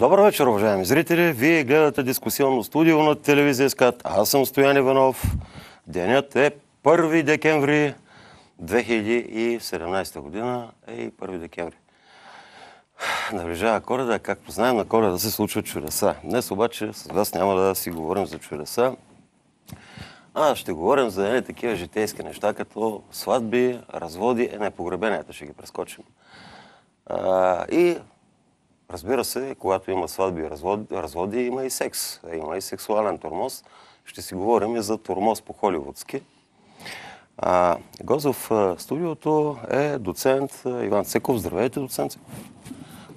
Добър вечер, уважаеми зрители! Вие гледате дискусионно студио на телевизия СКАТ. Аз съм Стоян Иванов. Денят е 1 декември 2017 година. Ей, и 1 декември. Наближава коледа, както знаем, на коледа се случват чудеса. Днес обаче с вас няма да си говорим за чудеса, а ще говорим за едни такива житейски неща, като сватби, разводи, е, не, погребенията ще ги прескочим. А, и Разбира се, когато има сватби и разводи, разводи, има и секс. Има и сексуален тормоз. Ще си говорим и за тормоз по холивудски. А, Гозов студиото е доцент Иван Цеков. Здравейте, доцент Цеков.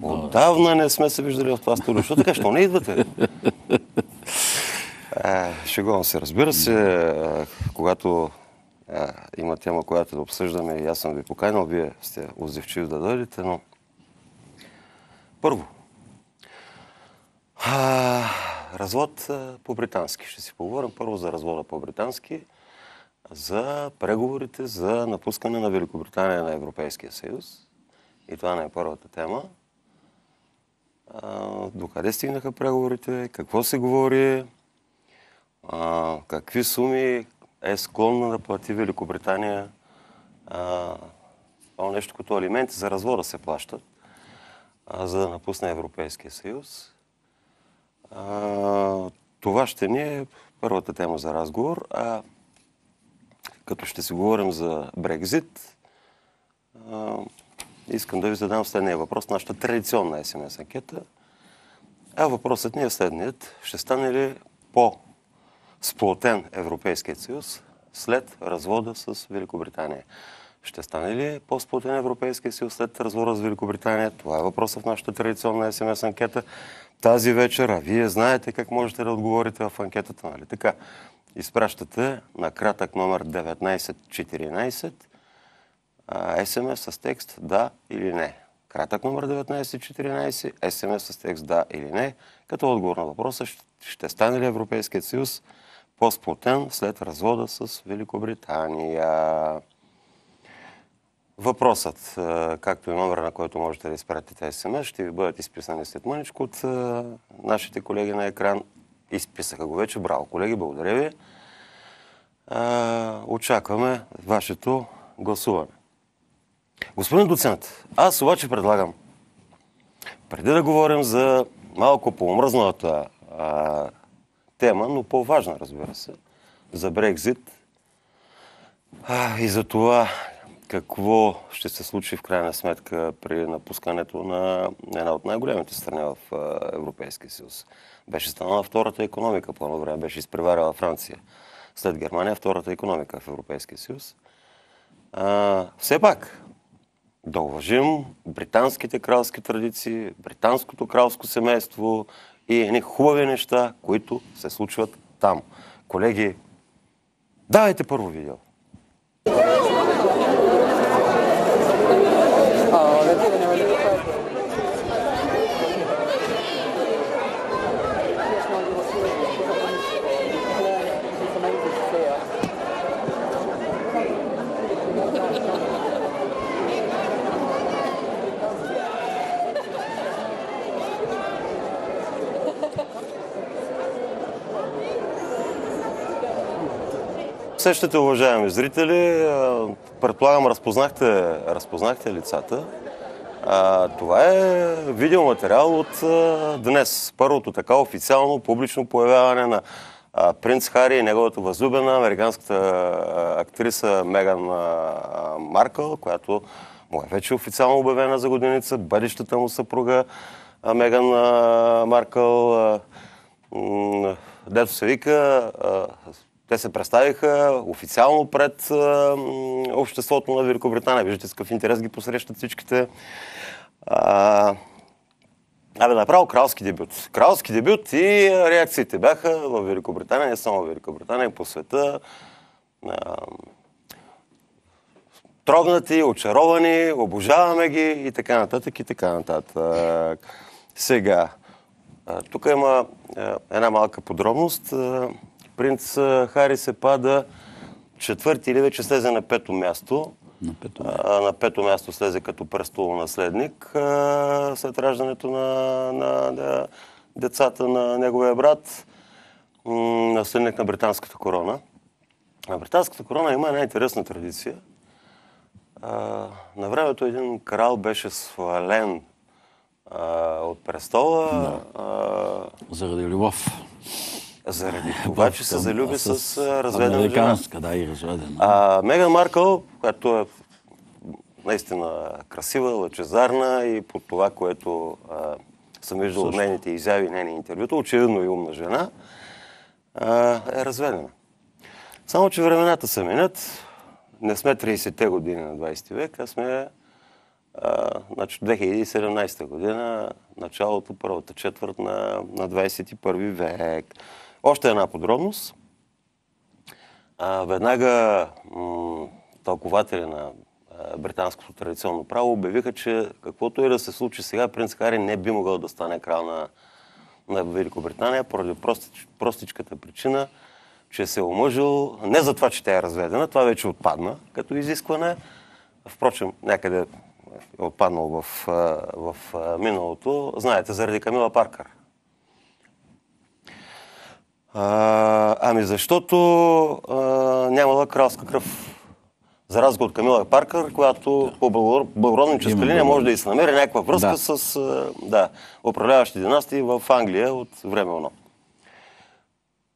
Отдавна не сме се виждали в това студио. Защо така? Що не идвате? шегувам се. Разбира се, когато има тема, която да обсъждаме и аз съм ви поканил, вие сте озивчив да дойдете, но първо, а, развод по-британски. Ще си поговорим първо за развода по-британски, за преговорите за напускане на Великобритания на Европейския съюз. И това не е първата тема. А, къде стигнаха преговорите, какво се говори, а, какви суми е склонна да плати Великобритания. А, това нещо като алименти за развода се плащат за да напусне Европейския съюз. това ще ни е първата тема за разговор. А като ще си говорим за Брекзит, искам да ви задам следния въпрос. Нашата традиционна СМС анкета. А въпросът ни е следният. Ще стане ли по-сплотен Европейският съюз след развода с Великобритания? Ще стане ли по-сплотен Европейския съюз след развора с Великобритания? Това е въпросът в нашата традиционна СМС анкета тази вечер. А вие знаете как можете да отговорите в анкетата, нали така? Изпращате на кратък номер 1914 СМС с текст да или не. Кратък номер 1914, СМС с текст да или не, като отговор на въпроса ще стане ли Европейският съюз по-сплотен след развода с Великобритания. Въпросът, както и номера, на който можете да изпратите СМС, ще ви бъдат изписани след мъничко от нашите колеги на екран. Изписаха го вече. Браво, колеги, благодаря ви. Очакваме вашето гласуване. Господин доцент, аз обаче предлагам, преди да говорим за малко по умръзната тема, но по-важна, разбира се, за Брекзит и за това какво ще се случи в крайна сметка при напускането на една от най-големите страни в Европейския съюз. Беше станала втората економика по едно време, беше изпреварила Франция. След Германия втората економика в Европейския съюз. А, все пак, да уважим британските кралски традиции, британското кралско семейство и едни хубави неща, които се случват там. Колеги, давайте първо видео. усещате, уважаеми зрители? Предполагам, разпознахте, разпознахте лицата. А, това е видеоматериал от а, днес. Първото така официално публично появяване на а, принц Хари и неговата възлюбена, американската актриса Меган а, Маркъл, която му е вече официално обявена за годиница, бъдещата му съпруга а, Меган а, Маркъл. А, дето се вика, а, те се представиха официално пред обществото на Великобритания. Виждате с какъв интерес ги посрещат всичките. Абе, направо кралски дебют. Кралски дебют и реакциите бяха в Великобритания, не само в Великобритания, по света. трогнати, очаровани, обожаваме ги и така нататък, и така нататък. Сега, тук има една малка подробност. Принц Хари се пада четвърти или вече слезе на пето място. На пето, а, на пето място слезе като престол наследник а, след раждането на, на, на децата на неговия брат, наследник на британската корона. На британската корона има една интересна традиция. А, на времето един крал беше свален а, от престола. Да. А... Заради любов. Заради това, че се залюби с, с разведена Американска, жена. да, и разведена. А Меган Маркъл, която е наистина красива, лъчезарна и по това, което а, съм виждал от нейните изяви, нейни интервюта, очевидно и умна жена, а, е разведена. Само, че времената се минят. Не сме 30-те години на 20 век, а сме а, значи 2017 година, началото, първата четвърт на, на 21 век. Още една подробност. А, веднага м- тълкователи на а, британското традиционно право обявиха, че каквото и да се случи сега, принц Хари не би могъл да стане крал на, на Великобритания, поради простич, простичката причина, че се е омъжил не за това, че тя е разведена, това вече отпадна като изискване. Впрочем, някъде е отпаднал в, в, в миналото, знаете, заради Камила Паркър. А, ами защото а, нямала е кралска кръв. За разлика от Камила Паркър, която по благородническа линия може да и се намери някаква връзка да. с да, управляващи династии в Англия от време оно.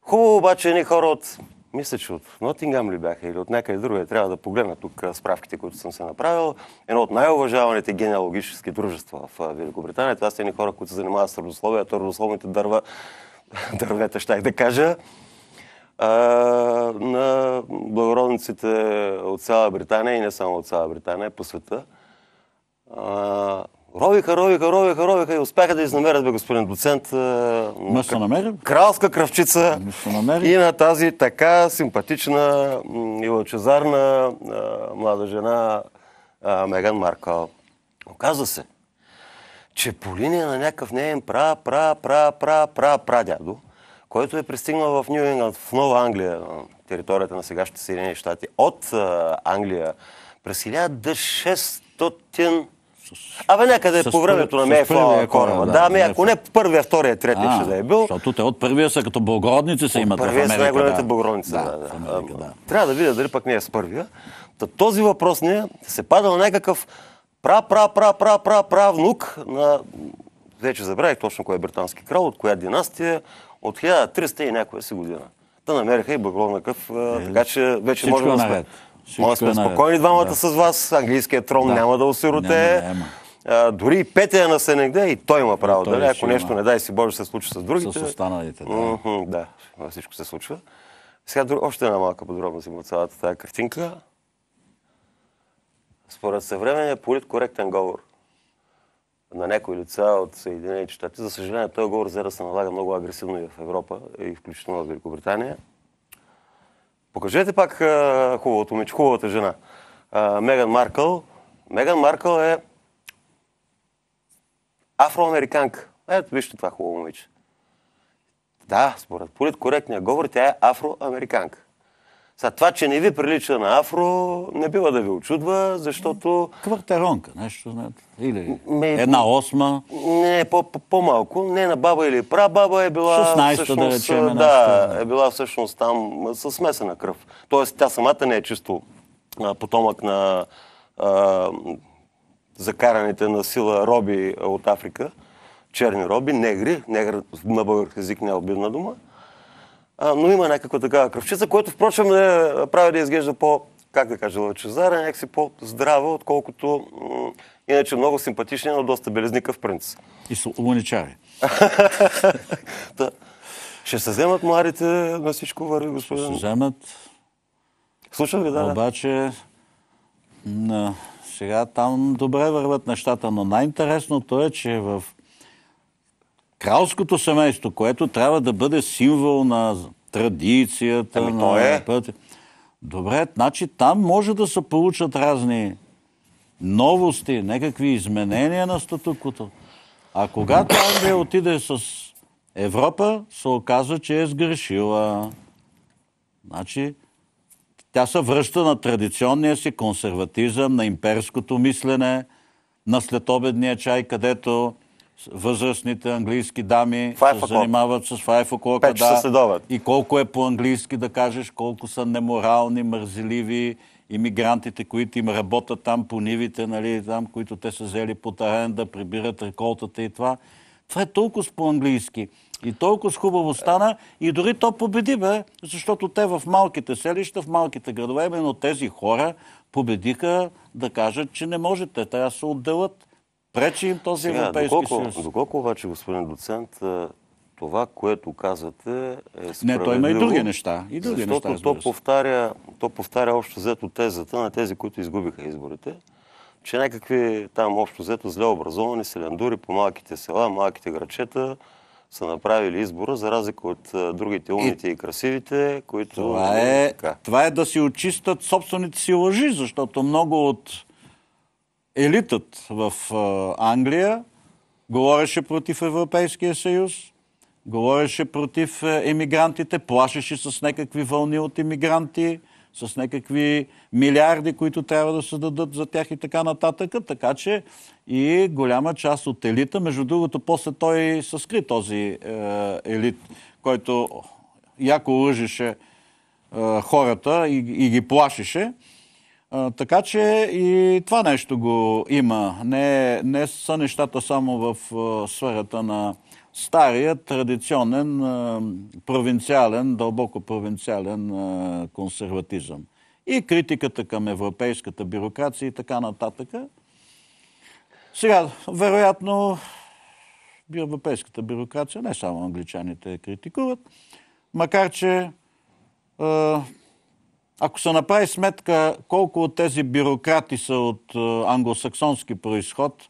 Хубаво обаче едни хора от, мисля, че от Нотингам ли бяха или от някъде друга, трябва да погледна тук справките, които съм се направил. Едно от най-уважаваните генеалогически дружества в Великобритания. Това са едни хора, които се занимават с родословието, родословните дърва дървета, щях да кажа, а, на благородниците от цяла Британия и не само от цяла Британия, по света. А, ровиха, ровиха, ровиха, ровиха и успяха да изнамерят, бе, господин доцент. Ма се намерим? Кралска кръвчица. Ами и на тази така симпатична и лъчезарна млада жена Меган Маркал. Оказва се, че по линия на някакъв неен пра, пра, пра, пра, пра, пра дядо, който е пристигнал в Нью Ингланд, в Нова Англия, територията на сегашните Съединени щати, от Англия през 1600 Абе, някъде по времето на Мейфлауър е, Корова. Да, ами ако не първия, втория, третия ще да е бил. Защото те от първия са като благородници са имат първия в Америка. Първия са най благородници, да. да, Америка, да. Трябва да видя дали пък не е с първия. Та, този въпрос не е, се падал някакъв пра, пра, пра, пра, пра, внук на... Вече забравих точно кой е британски крал, от коя династия, от 1300 и някоя си година. Та намериха и бъгловна къв, е, така че вече е можем да сме. Може е сме спокойни двамата да. с вас, английският трон да. няма да осироте. дори и петия на Сенегде и той има право. дали, ако нещо, има... не дай си Боже, се случи с другите. С останалите, да. да, всичко се случва. Сега още една малка подробност има цялата тази картинка. Според съвременния политкоректен говор на някои лица от Съединените щати, за съжаление, този говор взе да се налага много агресивно и в Европа, и включително в Великобритания. Покажете пак хубавото момиче, хубавата жена. Меган Маркъл. Меган Маркъл е афроамериканка. Ето, вижте това хубаво момиче. Да, според политкоректния говор, тя е афроамериканка. За това, че не ви прилича на афро, не бива да ви очудва, защото... Квартеронка, нещо, знаете. Или Ме... една осма. Не, по-малко. Не на баба или прабаба е била... 16 всъщност, да речем. Да, е била всъщност там с смесена кръв. Тоест, тя самата не е чисто а, потомък на а, закараните на сила роби от Африка. Черни роби, негри. негр на български език не е обидна дума но има някаква такава кръвчица, което впрочем да е, прави да изглежда по, как да кажа, лъчезара, някакси по-здрава, отколкото иначе много симпатични, но доста белезникъв принц. И с луничари. да. Ще се вземат младите на всичко върви, господин. Ще се вземат. Слушам ви, да. Обаче, на... сега там добре върват нещата, но най-интересното е, че в кралското семейство, което трябва да бъде символ на традицията, ами, на е. Добре, значи там може да се получат разни новости, някакви изменения на статуквото. А когато Англия отиде с Европа, се оказва, че е сгрешила. Значи, тя се връща на традиционния си консерватизъм, на имперското мислене, на следобедния чай, където възрастните английски дами се занимават с 5 o'clock. следоват. и колко е по-английски да кажеш, колко са неморални, мързеливи иммигрантите, които им работят там по нивите, нали, там, които те са взели под аренда, прибират реколтата и това. Това е толкова по-английски. И толкова с хубаво стана. И дори то победи, бе, защото те в малките селища, в малките градове, именно тези хора победиха да кажат, че не можете. Трябва да се отделят. Пречи им този Сега, Европейски доколко, съюз. Доколко обаче, господин доцент, това, което казвате е справедливо. Не, той има и други неща. И други защото неща, то, повтаря, то повтаря общо взето тезата на тези, които изгубиха изборите, че някакви там общо взето зле образовани селендури по малките села, малките грачета са направили избора, за разлика от другите умните и, и красивите, които... Това е, това е да си очистят собствените си лъжи, защото много от елитът в Англия говореше против Европейския съюз, говореше против е, емигрантите, плашеше с някакви вълни от емигранти, с някакви милиарди, които трябва да се дадат за тях и така нататък. Така че и голяма част от елита, между другото, после той се скри този е, елит, който яко лъжеше е, хората и, и ги плашеше така че и това нещо го има. Не, не са нещата само в сферата на стария, традиционен, провинциален, дълбоко провинциален консерватизъм. И критиката към европейската бюрокрация и така нататък. Сега, вероятно, европейската бюрокрация, не само англичаните критикуват, макар че ако се направи сметка колко от тези бюрократи са от е, англосаксонски происход,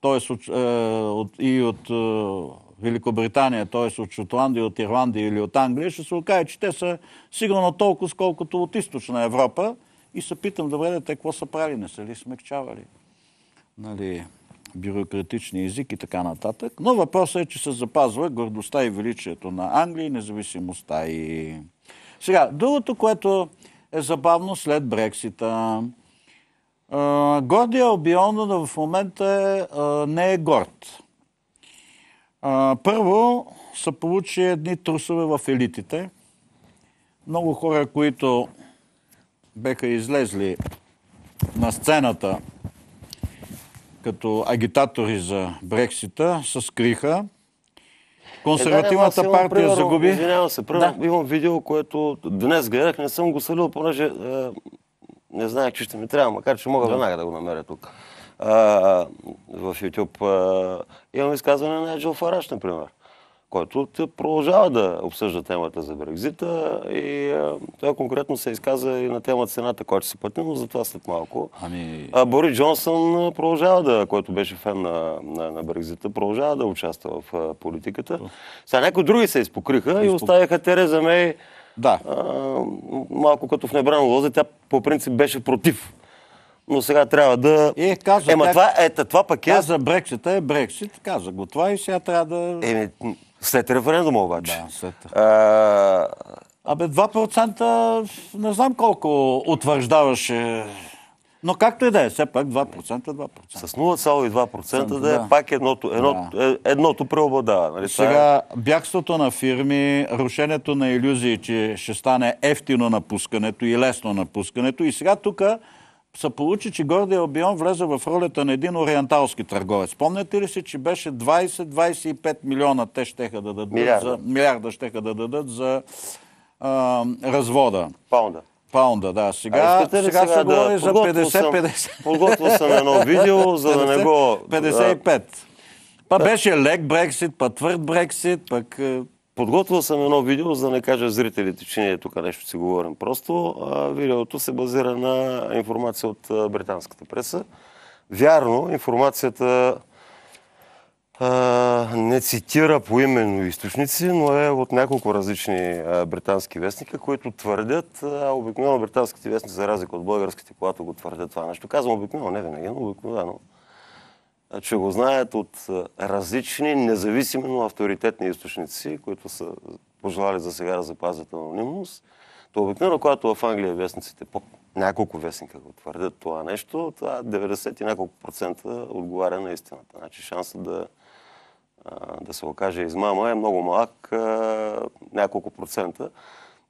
т.е. Е, и от е, Великобритания, т.е. от Шотландия, от Ирландия или от Англия, ще се окаже, че те са сигурно толкова, сколкото от източна Европа. И се питам, добре, да те какво са правили? Не са ли смягчавали? Нали, бюрократични език и така нататък. Но въпросът е, че се запазва гордостта и величието на Англия и независимостта и сега, другото, което е забавно след Брексита. Гордия Обионов в момента е, не е горд. Първо са получи едни трусове в елитите. Много хора, които беха излезли на сцената като агитатори за Брексита, се скриха. Консервативната е, партия примерно, загуби. Извинявам се, да. имам видео, което днес гледах, не съм го салил, понеже е, не знаех, че ще ми трябва, макар че мога да. веднага да го намеря тук. в YouTube. имам изказване на Еджел Фараш, например който продължава да обсъжда темата за Брекзита и той конкретно се изказа и на тема цената, която се пътне, но за това след малко. Ами... А, Бори Джонсън продължава да, който беше фен на, на, на Брекзита, продължава да участва в политиката. Сега някои други се изпокриха Изпок... и оставяха Тереза Мей да. а, малко като в небрано лозе. Тя по принцип беше против но сега трябва да... Е, каза, Ема, как... това, е, това пък е... Каза Брексита е Брексит, каза го това и сега трябва да... Еми, след референдума обаче. Да, след. А... Абе, 2% не знам колко утвърждаваше но както и да е, все пак 2% е 2%. С 0,2% да е пак едното, едно, да. Е, едното преобладава. Нали? Е- сега, бягството на фирми, рушенето на иллюзии, че ще стане ефтино напускането и лесно напускането. И сега тук се получи, че Гордия Обион влезе в ролята на един ориенталски търговец. Помняте ли си, че беше 20-25 милиона те щеха да дадат милиарда. за... Милиарда щеха да дадат за а, развода. Паунда. Паунда, да. Сега, а сега, сега се да, говори за 50-50. Подготвил съм едно видео, за 50, да не го... 55. Да. Па беше лек Брексит, па твърд Брексит, пък е, Подготвил съм едно видео, за да не кажа зрителите, че ние тук нещо си говорим. Просто а, видеото се базира на информация от а, британската преса. Вярно, информацията а, не цитира по именно източници, но е от няколко различни британски вестника, които твърдят, обикновено британските вестници, за разлика от българските, когато го твърдят това нещо. Казвам обикновено, не винаги, но обикновено че го знаят от различни, независими, но авторитетни източници, които са пожелали за сега да запазят анонимност. То обикновено, когато в Англия вестниците, по няколко вестника го твърдят това нещо, това 90 и няколко процента отговаря на истината. Значи шанса да, да се окаже измама е много малък, няколко процента.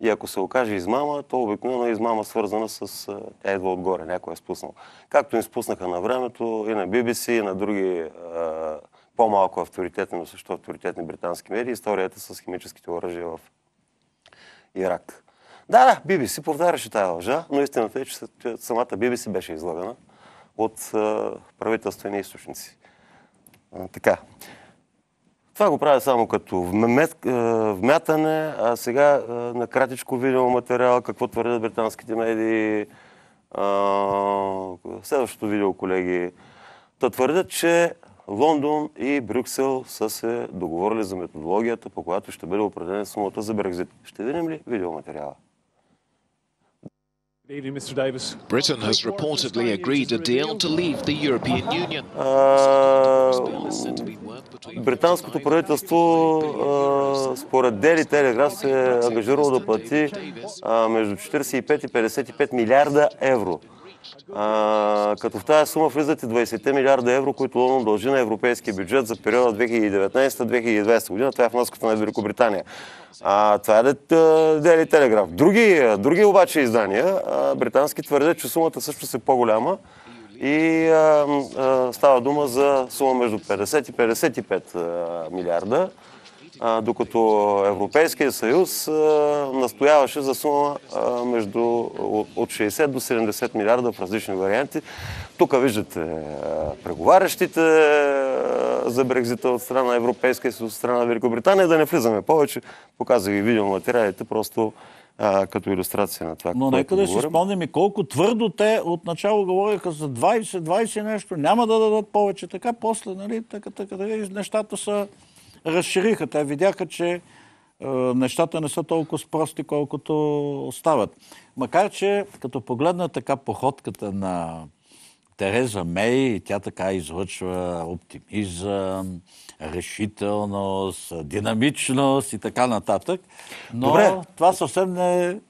И ако се окаже измама, то обикновено е измама свързана с... Тя едва отгоре, някой е спуснал. Както им спуснаха на времето и на BBC, и на други по-малко авторитетни, но също авторитетни британски медии, историята с химическите оръжия в Ирак. Да, да, BBC повдаряше тая лъжа, но истината е, че самата BBC беше излагана от правителствени източници. така. Това го правя само като е, вмятане, а сега е, на кратичко видеоматериал, какво твърдят британските медии, следващото видео, колеги. да твърдят, че Лондон и Брюксел са се договорили за методологията, по която ще бъде определена сумата за Брекзит. Ще видим ли видеоматериала? Evening, Mr. Davis. Britain has reportedly agreed a deal to leave the European Union. Британското правителство според Daily Telegraph се е ангажирало да плати между 45 и 55 милиарда евро а, като в тази сума влизат и 20 милиарда евро, които Лондон дължи на европейския бюджет за периода 2019-2020 година. Това е вноската на Великобритания. А, това е Дели Телеграф. Други, други обаче издания, а, британски, твърдят, че сумата също се по-голяма и а, а, става дума за сума между 50 и 55 а, милиарда докато Европейския съюз настояваше за сума между от, 60 до 70 милиарда в различни варианти. Тук виждате преговарящите за Брекзита от страна Европейска и от страна Великобритания, да не влизаме повече. Показах ви видеоматериалите, просто а, като иллюстрация на това. Но нека да си спомним и колко твърдо те отначало говориха за 20, 20 нещо, няма да дадат повече, така после, нали, така, така, така, нещата са разшириха. Те видяха, че е, нещата не са толкова спрости, колкото остават. Макар, че като погледна така походката на Тереза Мей, тя така излъчва оптимизъм, решителност, динамичност и така нататък. Но Добре. това съвсем не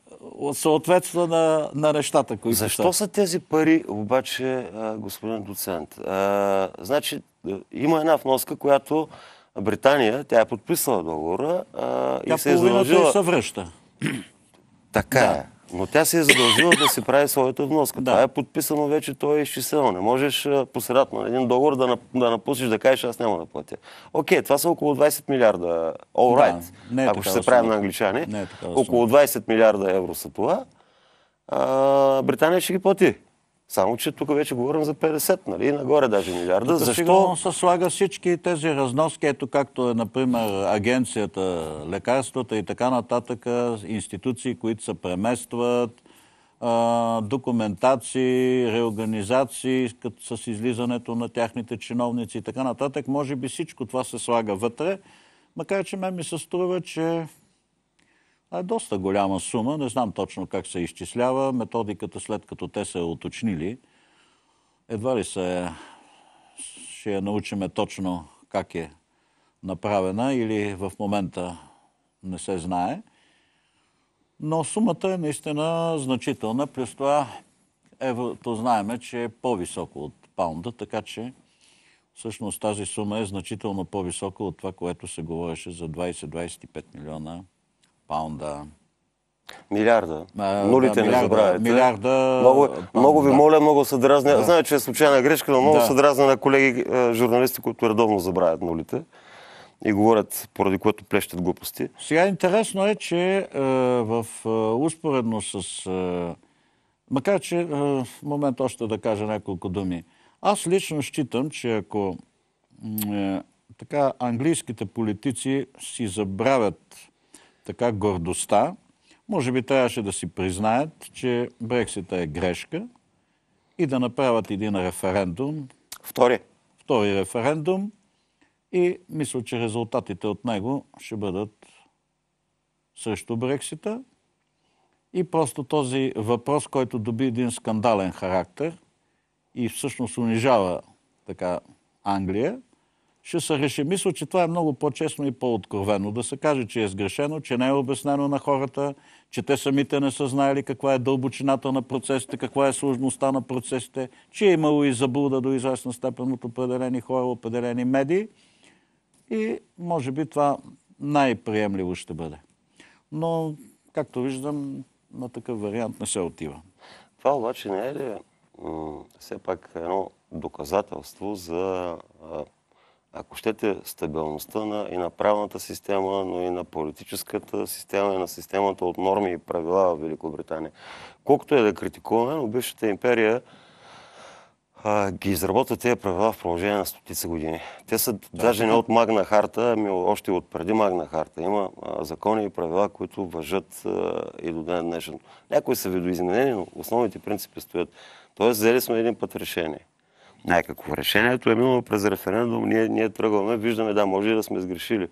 съответства на, на нещата, които Защо са. са тези пари, обаче, господин доцент? А, значи, е, има една вноска, която Британия, тя е подписала договора а, и се е задължила... се връща. Така да. е. Но тя се е задължила да си прави своята вноска. Да. Това е подписано вече, то е изчислено. Не можеш по на нали, един договор да, да да кажеш, аз няма да платя. Окей, това са около 20 милиарда. All right. Да, е ако ще се правим на англичани. Е около 20 милиарда евро са това. А, Британия ще ги плати. Само, че тук вече говорим за 50, нали? Нагоре даже милиарда. Тук Защо? Сигурно се слага всички тези разноски, ето както е, например, агенцията, лекарствата и така нататък, институции, които се преместват, документации, реорганизации с излизането на тяхните чиновници и така нататък. Може би всичко това се слага вътре, макар че ме ми се струва, че това е доста голяма сума. Не знам точно как се изчислява. Методиката, след като те са уточнили, едва ли се ще я научиме точно как е направена или в момента не се знае. Но сумата е наистина значителна. Плюс това еврото знаеме, че е по-високо от паунда, така че всъщност тази сума е значително по-висока от това, което се говореше за 20-25 милиона евро паунда. Милиарда. А, Нулите да, милиарда, не забравяйте. Милиарда. Много, паунда. много ви моля, много се дразня. Да. че е случайна грешка, но много да. се дразня на колеги е, журналисти, които редовно забравят нулите и говорят, поради което плещат глупости. Сега интересно е, че е, в, е, успоредно с... Е, макар, че е, в момент още да кажа няколко думи. Аз лично считам, че ако е, така английските политици си забравят така гордостта, може би трябваше да си признаят, че Брексита е грешка и да направят един референдум. Втори. Втори референдум и мисля, че резултатите от него ще бъдат срещу Брексита. И просто този въпрос, който доби един скандален характер и всъщност унижава така Англия, ще се реши. Мисля, че това е много по-честно и по-откровено. Да се каже, че е сгрешено, че не е обяснено на хората, че те самите не са знаели каква е дълбочината на процесите, каква е сложността на процесите, че е имало и заблуда до известна степен от определени хора, определени медии. И може би това най-приемливо ще бъде. Но, както виждам, на такъв вариант не се отива. Това обаче не е ли все пак едно доказателство за ако щете, стабилността на, и на правната система, но и на политическата система, и на системата от норми и правила в Великобритания. Колкото е да критикуваме, но бившата империя а, ги изработва тези правила в продължение на стотица години. Те са да, даже не от Магна Харта, ами още от преди Магна Харта. Има а, закони и правила, които въжат а, и до ден днешен. Някои са видоизменени, но основните принципи стоят. Тоест, взели сме един път решение някакво. Решението е минало през референдум, ние, ние тръгваме, виждаме, да, може и да сме сгрешили.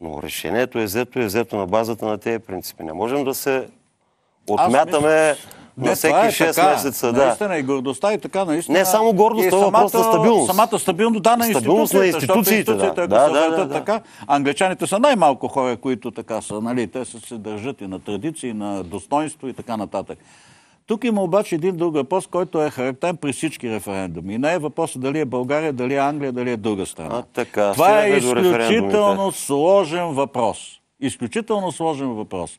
Но решението е взето и е взето на базата на тези принципи. Не можем да се отмятаме на всеки 6 е така, месеца. Да. Наистина и гордостта и така наистина. Не само гордост, това е въпрос на стабилност. Самата стабилност, да, на стабилност на институциите. Да. Ако да, да, да, да. така, англичаните са най-малко хора, които така са, нали? Те се държат и на традиции, на достоинство и така нататък. Тук има обаче един друг въпрос, който е характерен при всички референдуми. И не е въпросът дали е България, дали е Англия, дали е друга страна. А, така, Това е изключително сложен въпрос. Изключително сложен въпрос.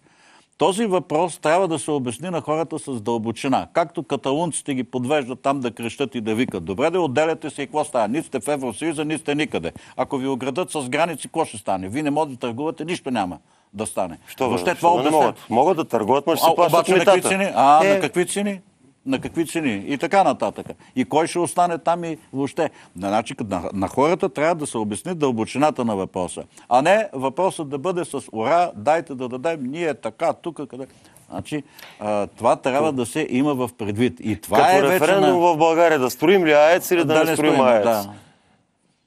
Този въпрос трябва да се обясни на хората с дълбочина. Както каталунците ги подвеждат там да крещат и да викат. Добре да отделяте се и какво става? Ни сте в Евросъюза, ни сте никъде. Ако ви оградат с граници, какво ще стане? Вие не можете да търгувате, нищо няма да стане. Що, Въобще, това обясня... могат? могат да търгуват, но ще си плащат на какви цени? А, е... на какви цени? на какви цени и така нататък. И кой ще остане там и въобще. Значи, на, на хората трябва да се обясни дълбочината на въпроса. А не въпросът да бъде с ура, дайте да дадем, ние така, тук, къде. Значи, а, това трябва да се има в предвид. И това Като е референдум на... в България, да строим ли АЕЦ или да, да не, строим, АЕЦ? Да.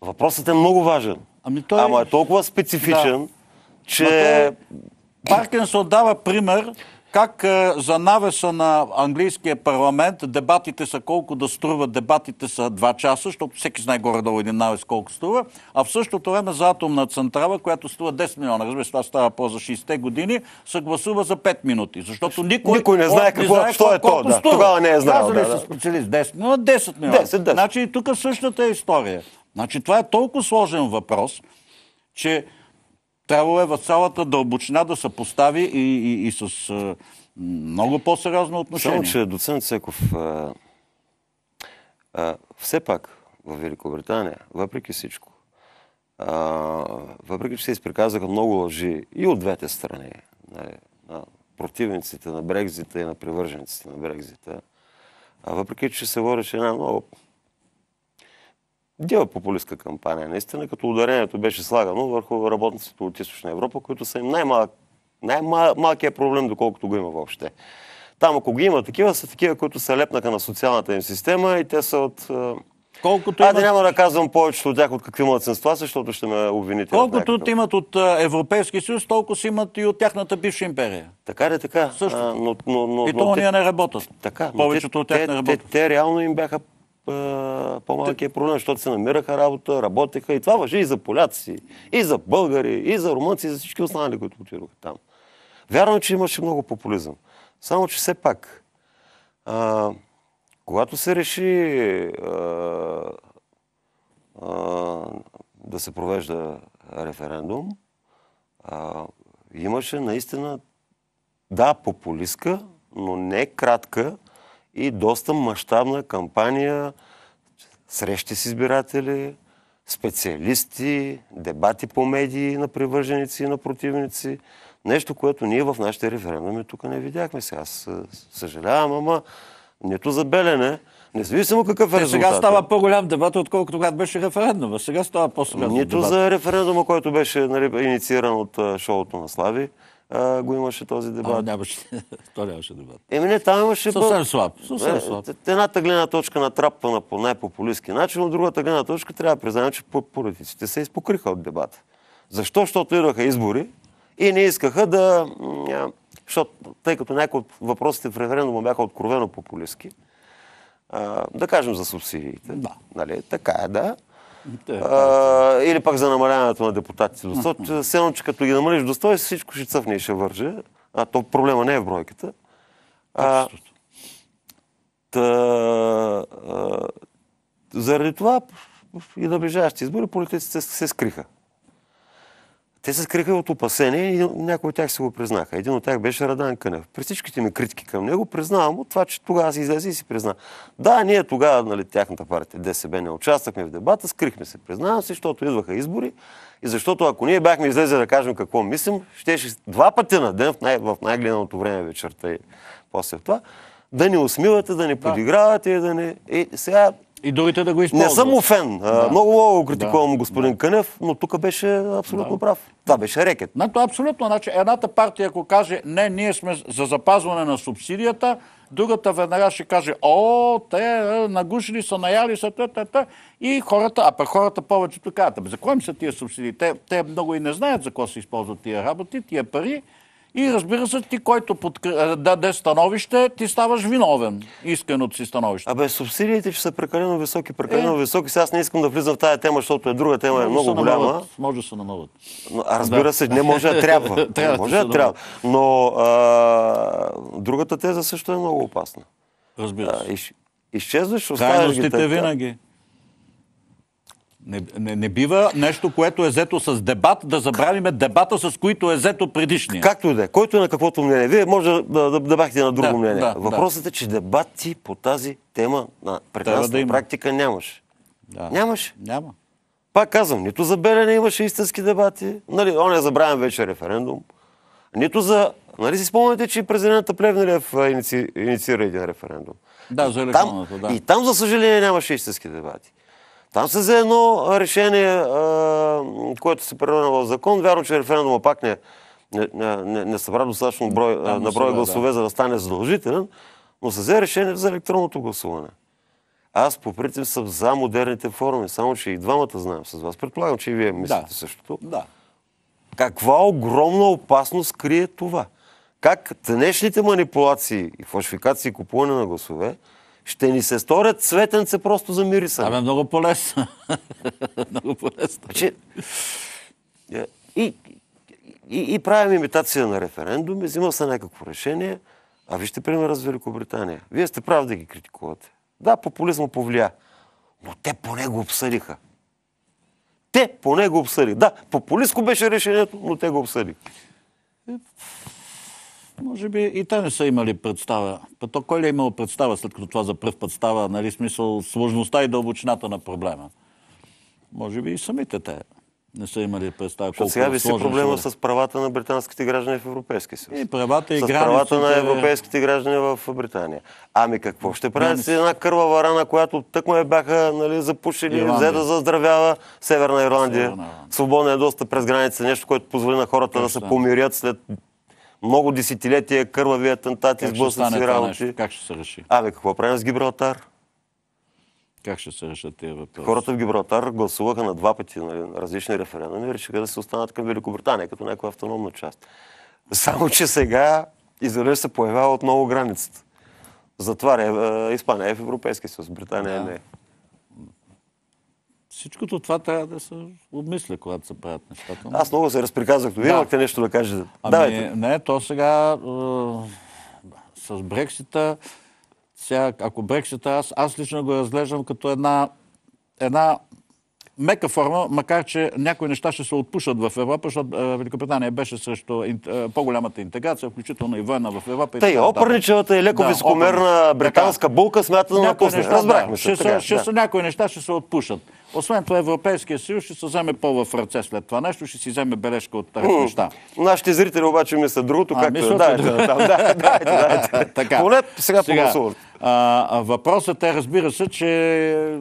Въпросът е много важен. Ама той... Ама е толкова специфичен, да че Паркинсон дава пример как е, за навеса на английския парламент дебатите са колко да струват, дебатите са 2 часа, защото всеки знае горе-долу един навес колко струва, а в същото време за атомна централа, която струва 10 милиона, разбира се, това става по за 60-те години, се гласува за 5 минути, защото никой, никой не знае какво не знае що е то. Да. Тогава не е знал. Казали да, да. специалист 10 милиона, 10 милиона. 10, 10. Значи и тук същата е история. Значи това е толкова сложен въпрос, че Трябвало е в цялата дълбочина да се постави и, и, и с а, е, много по-сериозно отношение. Само, че доцент Секов, а, е, а, е, все пак в Великобритания, въпреки всичко, а, въпреки, че се изприказаха много лъжи и от двете страни, нали, на противниците на Брекзита и на привържениците на Брекзита, а въпреки, че се водеше една много дива популистка кампания, наистина, като ударението беше слагано върху работниците от Източна Европа, които са им най-малък, най-малкият проблем, доколкото го има въобще. Там, ако ги има такива, са такива, които се лепнаха на социалната им система и те са от... Колкото Айде имат... няма да казвам повечето от тях от какви младсенства, защото ще ме обвините. Колкото от имат от Европейски съюз, толкова си имат и от тяхната бивша империя. Така ли, така. Също. А, но, но, но, и то ние не работят. Така. Повечето те, от тях не работят. Те, те, те реално им бяха е, по малкия проблем, защото се намираха работа, работеха и това въжи и за поляци, и за българи, и за румънци, и за всички останали, които отидоха там. Вярно, че имаше много популизъм. Само, че все пак, а, когато се реши а, а, да се провежда референдум, имаше наистина, да, популистка, но не кратка и доста мащабна кампания, срещи с избиратели, специалисти, дебати по медии на привърженици и на противници. Нещо, което ние в нашите референдуми тук не видяхме. Сега аз съжалявам, ама нето за белене, Независимо какъв е резултат. Сега става по-голям дебат, отколкото когато беше референдума. Сега става по сега Нито дебат. за референдума, който беше нали, иницииран от шоуто на Слави, го имаше този дебат. А, нямаше, то нямаше дебат. Еми не, там имаше... Съвсем слаб, съвсем е, слаб. едната гледна точка натрапвана по най-популистски начин, но другата гледна точка трябва да признаем, че политиците се изпокриха от дебата. Защо? Защото идваха избори и не искаха да... Защото, тъй като някои от въпросите в референдума бяха откровено популистски, да кажем за субсидиите. Да. Нали? Така е, да. Е или пак за намаляването на депутатите до 100. Седно, че като ги намалиш до 100, е всичко ще цъфне и ще върже. А то проблема не е в бройката. А, та, а, заради това и наближаващи избори политиците се скриха. Те се скриха от опасение и някои от тях се го признаха. Един от тях беше Радан Кънев. При всичките ми критики към него признавам от това, че тогава си излезе и си призна. Да, ние тогава, нали, тяхната партия ДСБ не участвахме в дебата, скрихме се, признавам се, защото идваха избори и защото ако ние бяхме излезе да кажем какво мислим, щеше два пъти на ден в, най- в най-гледаното време вечерта и после това, да ни усмивате, да ни подигравате и да ни... И сега и другите да го използват. Не съм му фен. Да. Много много критикувам да. господин да. Кънев, но тук беше абсолютно да. прав. Това беше рекет. Не, то е абсолютно. Значи, едната партия, ако каже, не, ние сме за запазване на субсидията, другата веднага ще каже, о, те е, нагушили са, наяли са, та, та, та. И хората, а пък хората повечето казват, за кой са тия субсидии? Те, те много и не знаят за какво се използват тия работи, тия пари. И разбира се, ти който даде становище, ти ставаш виновен. Исканото си становище. Абе, субсидиите ще са прекалено високи, прекалено е... високи. Сега аз не искам да влизам в тая тема, защото е друга тема, е може е много голяма. Може да се А разбира да. се, не може да трябва. трябва може да, трябва. Но а, другата теза също е много опасна. Разбира се. А, из... Изчезваш, оставяш ги. Крайностите винаги. Не, не, не бива нещо, което е взето с дебат, да забравиме дебата, с които е взето предишния. Както и да е, който е на каквото мнение. Вие може да, да, да бяхте на друго да, мнение. Да, Въпросът да. е, че дебати по тази тема на прекрасна да практика нямаше. Да. Нямаше. Няма. Пак казвам, нито за Белене имаше истински дебати. Нали, он е забравен вече референдум. Нито за... Нали си спомняте, че президента Плевнелев иници... инициира един референдум. Да, за електронното, да. И там, за съжаление, нямаше истински дебати. Там се за едно решение, което се превърна в закон. Вярно, че референдума пак не, не, не, не събра достатъчно брой, да, на брой гласове, да. за да стане задължителен, но се взе решение за електронното гласуване. Аз по принцип съм за модерните форми, само че и двамата знаем с вас. Предполагам, че и вие мислите да. същото. Да. Каква огромна опасност крие това? Как днешните манипулации и фалшификации и купуване на гласове ще ни се сторят цветенце просто за мирисане. Абе, много полезно. много полезно. Значи, е, и, и, и правим имитация на референдум, взима се някакво решение, а вижте примера с Великобритания. Вие сте прави да ги критикувате. Да, популизма повлия, но те поне го обсъдиха. Те поне го обсъдиха. Да, популистко беше решението, но те го обсъдиха. Е, може би и те не са имали представа. Па то кой ли е имал представа, след като това за първ път става, нали, смисъл, сложността и дълбочината на проблема? Може би и самите те не са имали представа Защото колко сега ви си проблема с правата на британските граждани в Европейския съюз. И правата и с границите... правата на европейските граждани в Британия. Ами какво ще правят си с една кървава рана, която тъкмо я бяха нали, запушили, взе да заздравява Северна Ирландия. Северна Свободен е доста през граница, нещо, което позволи на хората Точно. да се помирят след много десетилетия, е кървави атентати, сблъсъци работи. Как ще се реши? Абе, какво правим с Гибралтар? Как ще се решат тези въпроси? Хората в Гибралтар гласуваха на два пъти нали, на различни референдуми и решиха да се останат към Великобритания, като някаква автономна част. Само, че сега изглежда се появява отново границата. Затваря е, Испания е в Европейския съюз, Британия да. не е. Всичкото това трябва да се обмисля, когато се правят нещата. Аз много се разприказах, но да. имахте нещо да кажете. Ами, не, то сега е, с Брексита, сега, ако Брексита, аз, аз лично го разглеждам като една, една мека форма, макар че някои неща ще се отпушат в Европа, защото е, Великобритания беше срещу е, по-голямата интеграция, включително и война в Европа. и опърничевата и леко да, високомерна британска булка смятана на напусне. Разбрахме да, се. Ще, така, ще да. някои неща ще се отпушат. Освен това, Европейския съюз ще се вземе по в ръце след това нещо, ще си вземе бележка от тази неща. Нашите зрители обаче мислят другото, както е. мисля, да, да, да, Поне сега, сега Въпросът е, разбира се, че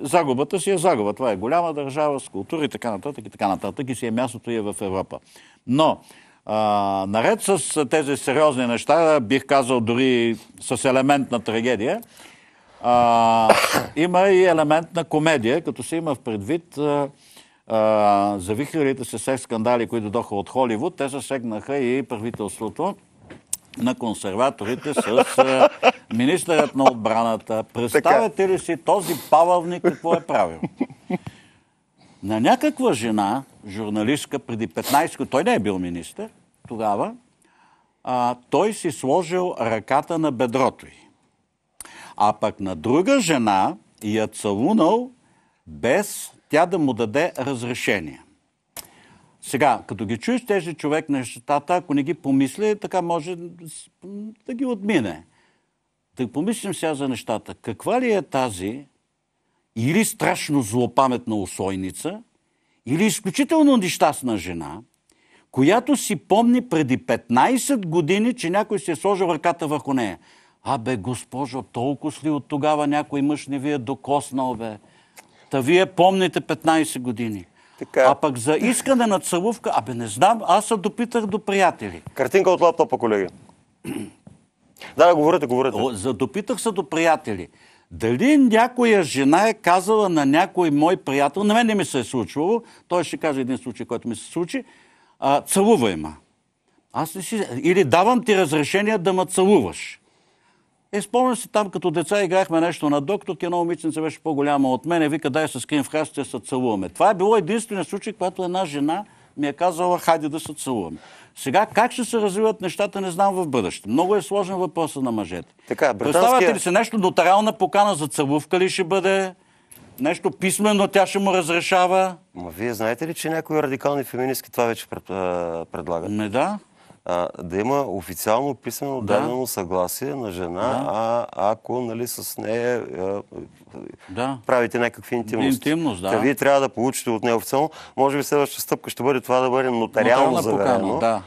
загубата си е загуба. Това е голяма държава с култура и така нататък и така нататък и си е мястото и е в Европа. Но а, наред с тези сериозни неща, бих казал дори с елемент на трагедия, а, има и елемент на комедия, като се има в предвид а, а, завихрилите се секс скандали, които доха от Холивуд, те засегнаха и правителството на консерваторите с а, министърът на отбраната. Представете ли си този павълник какво е правил? На някаква жена, журналистка преди 15 той не е бил министър тогава, а, той си сложил ръката на бедрото й. А пък на друга жена я целунал без тя да му даде разрешение. Сега, като ги чуеш тези човек на нещата, ако не ги помисли, така може да ги отмине. Да помислим сега за нещата. Каква ли е тази или страшно злопаметна усойница, или изключително нещастна жена, която си помни преди 15 години, че някой си е сложил ръката върху нея. Абе, госпожо, толкова ли от тогава някой мъж не ви е докоснал, бе? Та вие помните 15 години. Така. А пък за искане на целувка, абе не знам, аз се допитах до приятели. Картинка от лаптопа, колеги. да, да, говорите, говорите. За допитах се до приятели. Дали някоя жена е казала на някой мой приятел, на мен не ми се е случвало, той ще каже един случай, който ми се случи, а, целувай ма. Аз не си... Или давам ти разрешение да ме целуваш. Е, спомням си там, като деца играхме нещо на доктор, едно момиченце беше по-голяма от мен. вика, дай се скрием в храна, се целуваме. Това е било единствения случай, когато една жена ми е казала, хайде да се целуваме. Сега как ще се развиват нещата, не знам в бъдеще. Много е сложен въпросът на мъжете. Така, британския... Представяте ли се нещо нотариална покана за целувка ли ще бъде? Нещо писменно тя ще му разрешава? Ма вие знаете ли, че някои радикални феминистки това вече пред, предлагат? Не да а, да има официално писано да. дадено съгласие на жена, да. а ако нали, с нея а, да. правите някакви интимности. Интимност, да. Та вие трябва да получите от нея официално. Може би следващата стъпка ще бъде това да бъде нотариално заверено. да.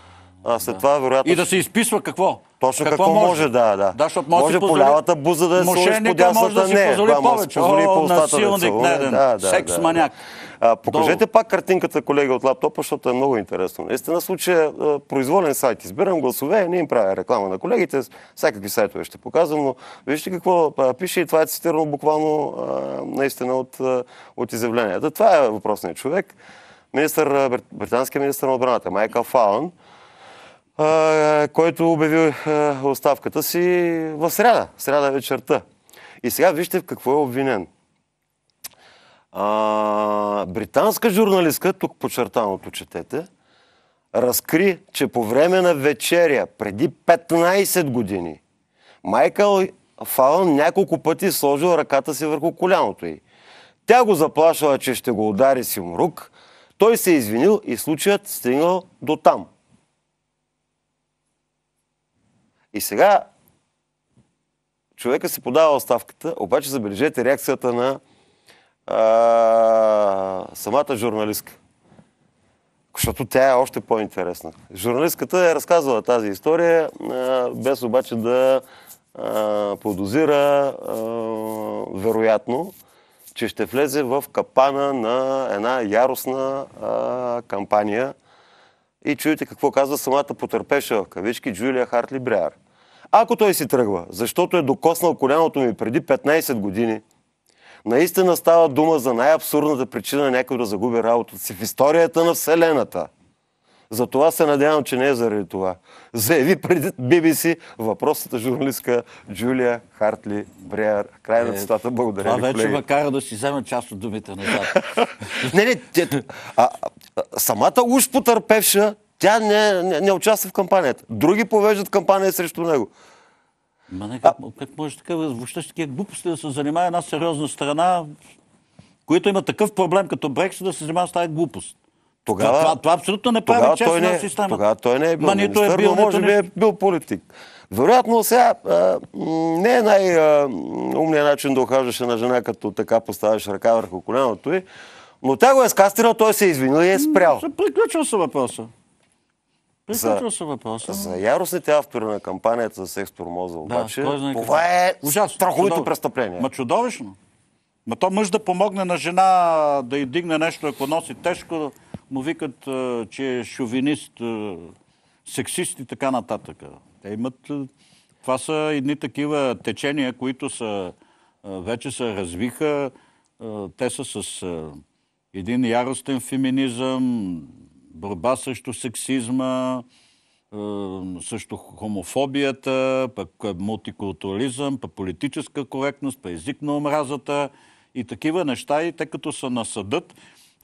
А след да. това, вероятно... И да се изписва какво? Точно какво, какво може? може, да, да. да може, може позволи... по лявата буза да е сложиш по дясната, може да Може да си позволи да, повече. О, по устата насилник, да, да, да, секс маняк. Да. А, покажете Долу. пак картинката, колега, от лаптопа, защото е много интересно. Наистина случая произволен сайт. Избирам гласове, не им правя реклама на колегите, всякакви сайтове ще показвам, но вижте какво пише и това е цитирано буквално наистина от, от изявленията. Това е въпросният човек. Министър, британския министър на отбраната, Майкъл Фаун, който обяви оставката си в сряда, сряда вечерта. И сега вижте в какво е обвинен. А, британска журналистка, тук подчертаното четете, разкри, че по време на вечеря, преди 15 години, Майкъл Фалън няколко пъти е сложил ръката си върху коляното й. Тя го заплашала, че ще го удари с рук. Той се е извинил и случаят стигнал до там. И сега човека си подава оставката, обаче забележете реакцията на а, самата журналистка. Защото тя е още по-интересна. Журналистката е разказвала тази история, а, без обаче да а, подозира а, вероятно, че ще влезе в капана на една яростна а, кампания. И чуете какво казва самата потерпеша в кавички Джулия Хартли Бриар. Ако той си тръгва, защото е докоснал коляното ми преди 15 години – Наистина става дума за най-абсурдната причина някой да загуби работата си в историята на Вселената. Затова се надявам, че не е заради това. Заяви преди BBC въпросната журналистка Джулия Хартли Бреер. Край на е, цитата. Благодаря Това вече ме кара да си вземе част от думите назад. не, не, те, а, а, самата уж потърпевша, тя не, не, не участва в кампанията. Други повеждат кампания срещу него не, как, а... как може така, въобще с такива глупости да се занимава една сериозна страна, които има такъв проблем като Брекси, да се занимава с тази глупост? Тогава, това, това, абсолютно не прави чест на системата. Тогава той не е бил Ма, е министър, е бил, но може би е бил политик. Вероятно сега а, не е най-умният начин да охаждаше на жена, като така поставяш ръка върху коляното й, но тя го е скастирал, той се е извинил и е спрял. Приключил се въпроса. Приключва се въпроса. За яростните автори на кампанията за секс тормоза обаче, да, това е Ужасно. страховито престъпление. Ма чудовищно. Ма то мъж да помогне на жена да й дигне нещо, ако носи тежко, му викат, е, че е шовинист, е, сексист и така нататък. Те имат... Е, това са едни такива течения, които са, вече се развиха. Те са с един яростен феминизъм, борба срещу сексизма, е, също хомофобията, пък е мултикултурализъм, пък политическа коректност, пък език на омразата и такива неща. И те като са на съдът,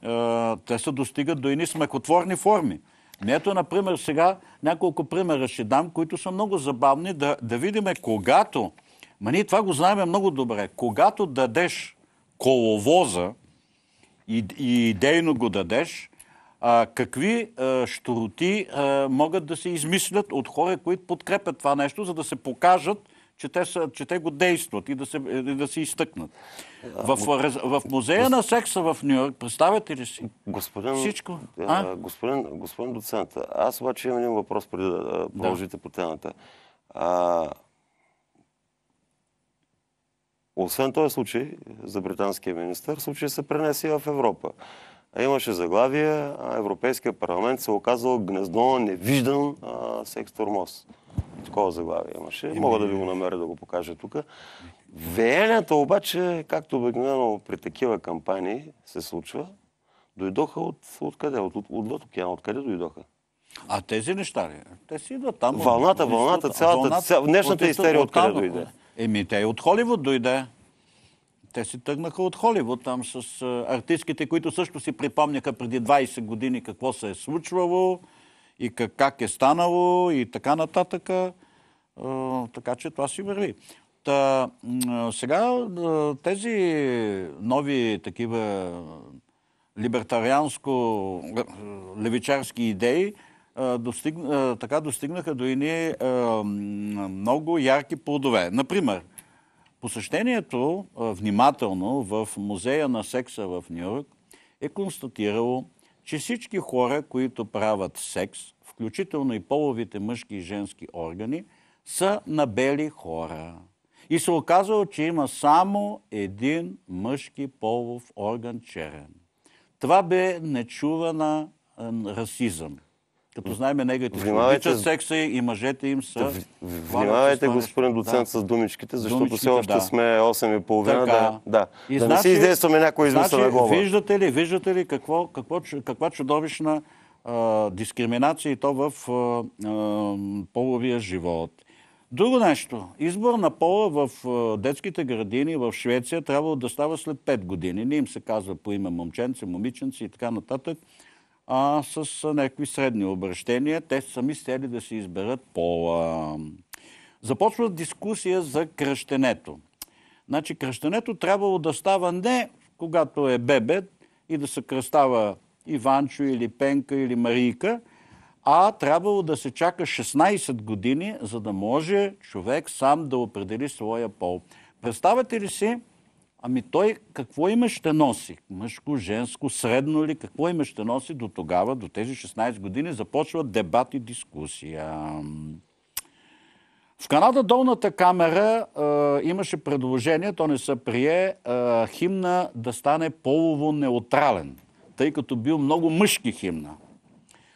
е, те се достигат до едни смехотворни форми. Ето, например, сега няколко примера ще дам, които са много забавни да, да видим когато, ма ние това го знаем много добре, когато дадеш коловоза и, и идейно го дадеш, а, какви а, щуроти а, могат да се измислят от хора, които подкрепят това нещо, за да се покажат, че те, са, че те го действат и да се, и да се изтъкнат. В, в музея на секса в Нью Йорк, представете ли си? Господин, Всичко. А? Господин, господин доцент, аз обаче имам един въпрос преди да продължите да. по темата. А, освен този случай за британския министр, случай се пренесе и в Европа имаше заглавие Европейския парламент се оказал гнездо на невиждан секс-турмоз. Такова заглавие имаше. Мога да ви го намеря да го покажа тук. Веянията обаче, както обикновено при такива кампании се случва, дойдоха от, от къде? От, от, отвъд океана. Откъде дойдоха? А тези неща ли? Те си идват там. Вълната, вълната, цялата, вълната, цялата, днешната истерия откъде дойде? Еми, те от Холивуд дойде те си тръгнаха от Холивуд там с артистките, които също си припомняха преди 20 години какво се е случвало и как е станало и така нататък. Така че това си върви. Та, сега тези нови такива либертарианско-левичарски идеи достиг, така достигнаха до едни много ярки плодове. Например, Посещението внимателно в музея на секса в Нью-Йорк е констатирало, че всички хора, които правят секс, включително и половите мъжки и женски органи, са на бели хора. И се оказало, че има само един мъжки полов орган черен. Това бе нечувана расизъм. Като знаем негативно. Внимавайте, обичат секса и мъжете им са... Внимавайте, господин доцент, да. с думичките, защото все още да. сме 8,5. Така. Да, да. И да значи, не си издействаме някои измисъл. значи, глава. Значи виждате ли, виждате ли какво, какво, каква чудовищна а, дискриминация и то в а, а, половия живот. Друго нещо. Избор на пола в а, детските градини в Швеция трябва да става след 5 години. Не им се казва по име момченце, момиченци и така нататък а, с а, някакви средни обращения. Те сами сели да си изберат пола. Започва дискусия за кръщенето. Значи кръщенето трябвало да става не когато е бебе и да се кръстава Иванчо или Пенка или Марийка, а трябвало да се чака 16 години, за да може човек сам да определи своя пол. Представете ли си, Ами той какво име ще носи? Мъжко, женско, средно ли? Какво име ще носи до тогава, до тези 16 години? Започва дебат и дискусия. В Канада долната камера е, имаше предложение, то не се прие, е, химна да стане полово неутрален, тъй като бил много мъжки химна.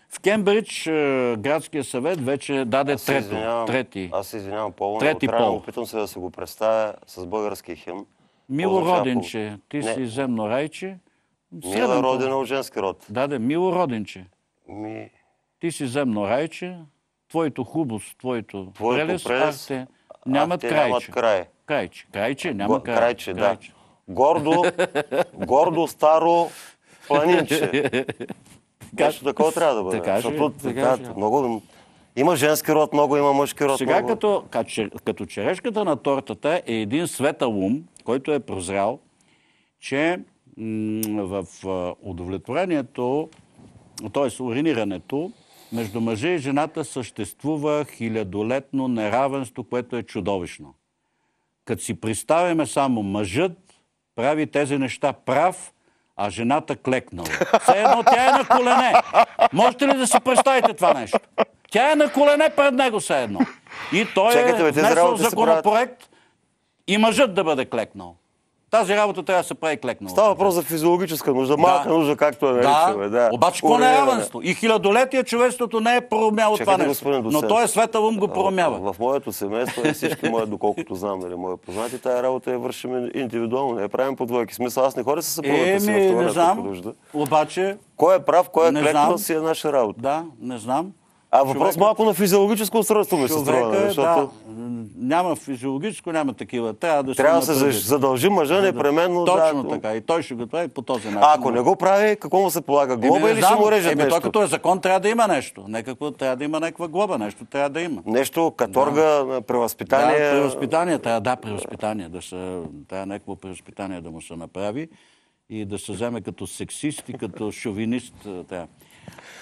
В Кембридж е, градския съвет вече даде аз трето, извинявам, трети. Аз се извинявам, полово трети неутрален, пол. опитвам се да се го представя с български химн. Мило родинче, ти си земно райче. Милороден от е женски род. Да, да, мило родинче. Ти си земно райче, твоето хубост, твоето, прелест, а те нямат крайче. Крайче, крайче, няма Крайче, крайче. да. Гордо, гордо, старо, планинче. Нещо такова трябва да бъде. Така ще, така, ще. Много, има женски род, много има мъжки род. Сега много. Като, като черешката на тортата е един светъл ум, който е прозрял, че в удовлетворението, т.е. уринирането, между мъжа и жената съществува хилядолетно неравенство, което е чудовищно. Като си представяме само мъжът, прави тези неща прав, а жената клекнала. Все едно тя е на колене. Можете ли да си представите това нещо? Тя е на колене пред него все едно. И той е внесъл законопроект и мъжът да бъде клекнал. Тази работа трябва да се прави клекнал. Става въпрос за физиологическа нужда, да. малка нужда, както е наричаме. Да. да. Обаче какво не е равенство? И хилядолетия човечеството не е промяло това нещо. Но той е светъл ум го промява. В, в моето семейство и е всички мои, доколкото знам, нали, мои познати, тая работа я вършим индивидуално. не я правим по двойки. Смисъл, аз не хора се съпругата си в на нужда. Обаче... Кой е прав, кой е клекнал, си е наша работа. Да, не знам. А въпрос човека, малко на физиологическо устройство ми се струва. Защото... Да, няма физиологическо, няма такива. Трябва да, Трябва да се задължи мъжа да, непременно. Точно да, така. И той ще го прави по този начин. А ако не го прави, какво му се полага? Глоба или ще му режат нещо? Той като е закон, трябва да има нещо. Некакво, трябва да има някаква глоба, нещо трябва да има. Нещо, каторга, да. превъзпитание. Да, превъзпитание трябва, да, превъзпитание. Да се, трябва някакво превъзпитание да му се направи и да се вземе като сексист и като шовинист. Е, трябва.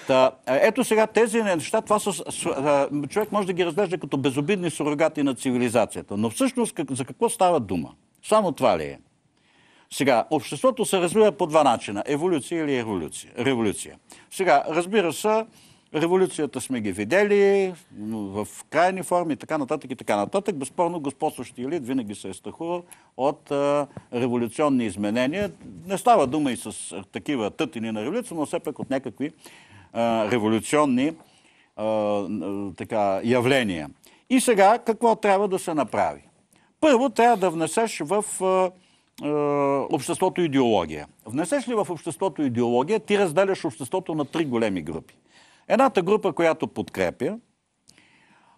Та, е, ето сега тези неща, това са, е, човек може да ги разглежда като безобидни сурогати на цивилизацията. Но всъщност за какво става дума? Само това ли е? Сега, обществото се развива по два начина. Еволюция или революция. революция. Сега, разбира се, Революцията сме ги видели в крайни форми и така нататък и така нататък. Безспорно господстващи елит винаги се е страхувал от а, революционни изменения. Не става дума и с такива тътини на революция, но все пак от някакви а, революционни а, така, явления. И сега какво трябва да се направи? Първо трябва да внесеш в обществото идеология. Внесеш ли в обществото идеология, ти разделяш обществото на три големи групи. Едната група, която подкрепя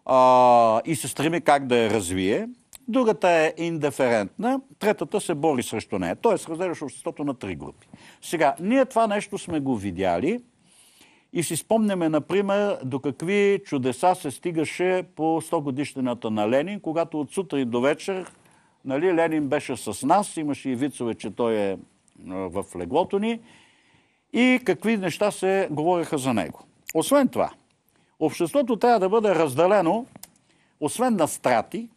а, и се стреми как да я развие, другата е индиферентна, третата се бори срещу нея. Тоест, разделяш обществото на три групи. Сега, ние това нещо сме го видяли и си спомняме, например, до какви чудеса се стигаше по 100 годишнината на Ленин, когато от сутрин до вечер нали, Ленин беше с нас, имаше и вицове, че той е в леглото ни и какви неща се говореха за него. Освен това, обществото трябва да бъде разделено, освен на страти,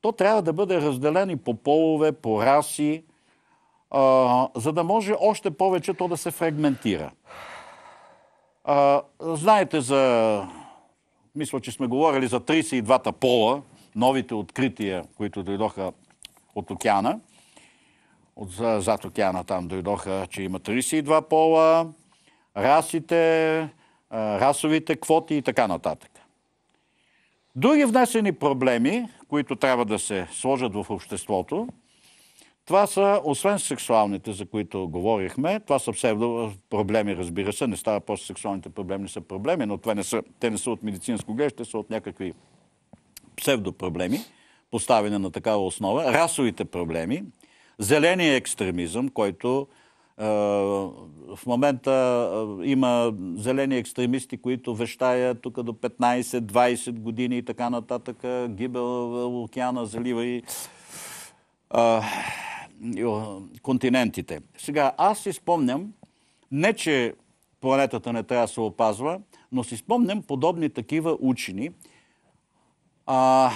то трябва да бъде разделено и по полове, по раси, а, за да може още повече то да се фрагментира. А, знаете за... Мисля, че сме говорили за 32-та пола, новите открития, които дойдоха от океана. От, зад океана там дойдоха, че има 32 пола, расите, расовите квоти и така нататък. Други внесени проблеми, които трябва да се сложат в обществото, това са, освен сексуалните, за които говорихме, това са псевдо проблеми, разбира се. Не става просто сексуалните проблеми, са проблеми, но това не са, те не са от медицинско гледаще, са от някакви псевдопроблеми, поставени на такава основа. Расовите проблеми, зеления екстремизъм, който е, в момента е, има зелени екстремисти, които вещаят тук до 15-20 години и така нататък. Гибел, в океана, залива и е, континентите. Сега, аз си спомням, не че планетата не трябва да се опазва, но си спомням подобни такива учени. А,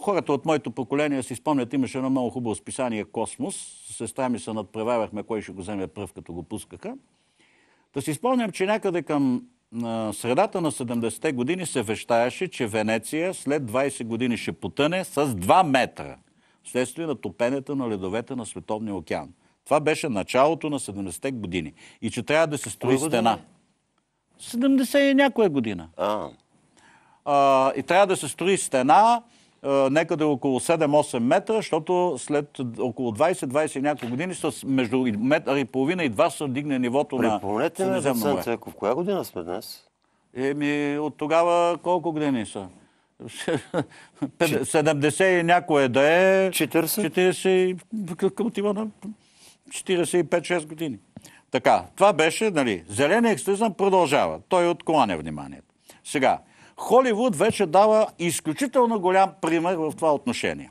Хората от моето поколение си спомнят, имаше едно много хубаво списание Космос. сестра ми се надпреваряхме кой ще го вземе пръв, като го пускаха. Да си спомням, че някъде към на средата на 70-те години се вещаеше, че Венеция след 20 години ще потъне с 2 метра вследствие на топенето на ледовете на Световния океан. Това беше началото на 70-те години. И че трябва да се строи Кой стена. 70 и някоя година. А. А, и трябва да се строи стена, е, Некъде около 7-8 метра, защото след около 20-20 няколко години са между метър и половина и два са дигне нивото на Припомнете ме, Десан Цеков, коя година сме днес? Еми, от тогава колко години са? 70 и някое да е... 40? отива на 45-6 години. Така, това беше, нали, зеления екстризъм продължава. Той е откланя вниманието. Сега, Холивуд вече дава изключително голям пример в това отношение.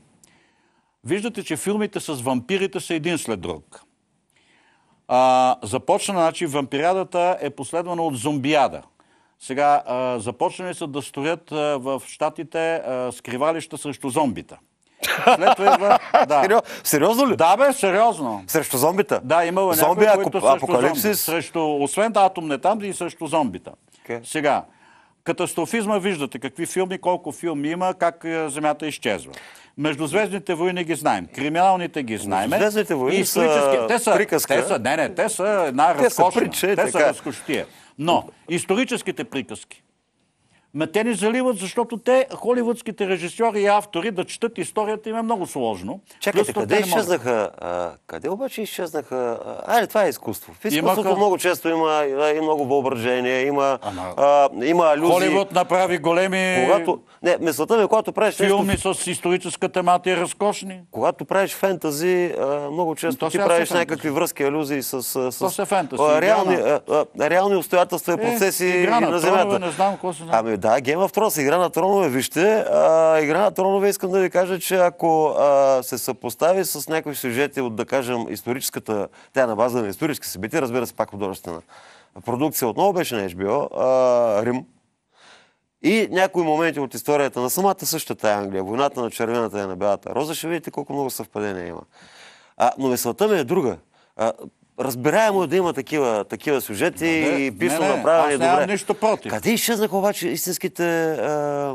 Виждате, че филмите с вампирите са един след друг. А, започна, значи, вампирядата е последвана от зомбиада. Сега а, започнали са да строят в щатите скривалища срещу зомбита. След това идва... Да. сериозно ли? Да, бе, сериозно. Срещу зомбита? Да, имало някои, е зомби, които срещу апокалипсис... Срещу, освен атомне там, и срещу зомбита. Okay. Сега, Катастрофизма виждате какви филми, колко филми има, как е, Земята изчезва. Междузвездните войни ги знаем, криминалните ги знаем. Междузвездните войни и са те са, приказка. Те са, не, не, те са една разкошна. Те са, приче, те са е. Но историческите приказки, ме те ни заливат, защото те, холивудските режисьори и автори, да четат историята им е много сложно. Чакайте, Плюс къде изчезнаха? къде обаче изчезнаха? Айде, това е изкуство. В изкуството Имаха... много често има и много въображение, има, а, има алюзии. Холивуд направи големи... Когато... Не, ми, е, когато правиш... Филми нещо... с историческа тематика разкошни. Когато правиш фентази, а, много често ти правиш фентази. някакви връзки, алюзии с... с, с... То се фентази. Реални, реални обстоятелства и е, процеси играна, на земята. не знам какво се знам. Ами да, Game of Thrones, игра на тронове, вижте. А, игра на тронове искам да ви кажа, че ако а, се съпостави с някои сюжети от, да кажем, историческата, тя е на база на исторически събития, разбира се, пак художествена продукция, отново беше на HBO, а, Рим, и някои моменти от историята на самата същата Англия, войната на червената и на Белата роза, ще видите колко много съвпадения има. А, но мисълта ми е друга. А, Разбираемо е да има такива, такива сюжети не, и писно направени добре. Аз нищо против. Къде изчезнаха обаче истинските а,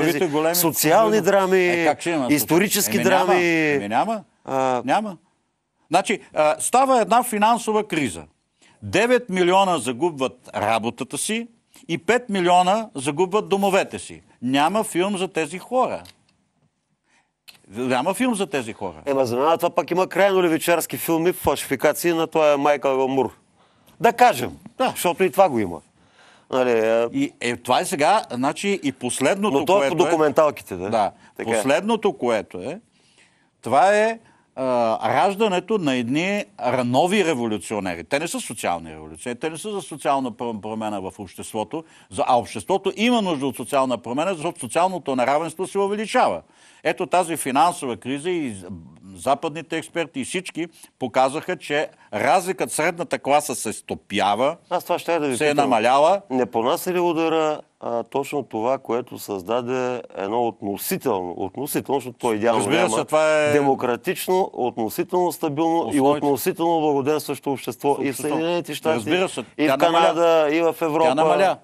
тези, социални кубави. драми, е, исторически Еми, драми? Няма. няма. А... няма. Значи, а, става една финансова криза. 9 милиона загубват работата си и 5 милиона загубват домовете си. Няма филм за тези хора. Няма филм за тези хора. Ема, за това пак има крайно левичарски филми, в фалшификации на това Майкъл Мур. Да кажем, да. защото и това го има. Нали, е... И, е, това е сега, значи и последното, Но то е... по е- документалките, да? Да. Така. Е. Последното, което е, това е раждането на едни нови революционери. Те не са социални революции, те не са за социална промена в обществото, а обществото има нужда от социална промена, защото социалното неравенство се увеличава. Ето тази финансова криза и западните експерти и всички показаха, че разликът средната класа се стопява, Аз това ще да ви се е намаляла. Не понася ли удара а, точно това, което създаде едно относително, относително, защото то е идеално Разбира се, няма, това е... демократично, относително стабилно Основите. и относително благоденстващо общество, общество. и в Съединените щати, и в Канада, и в Европа. Тя намаля.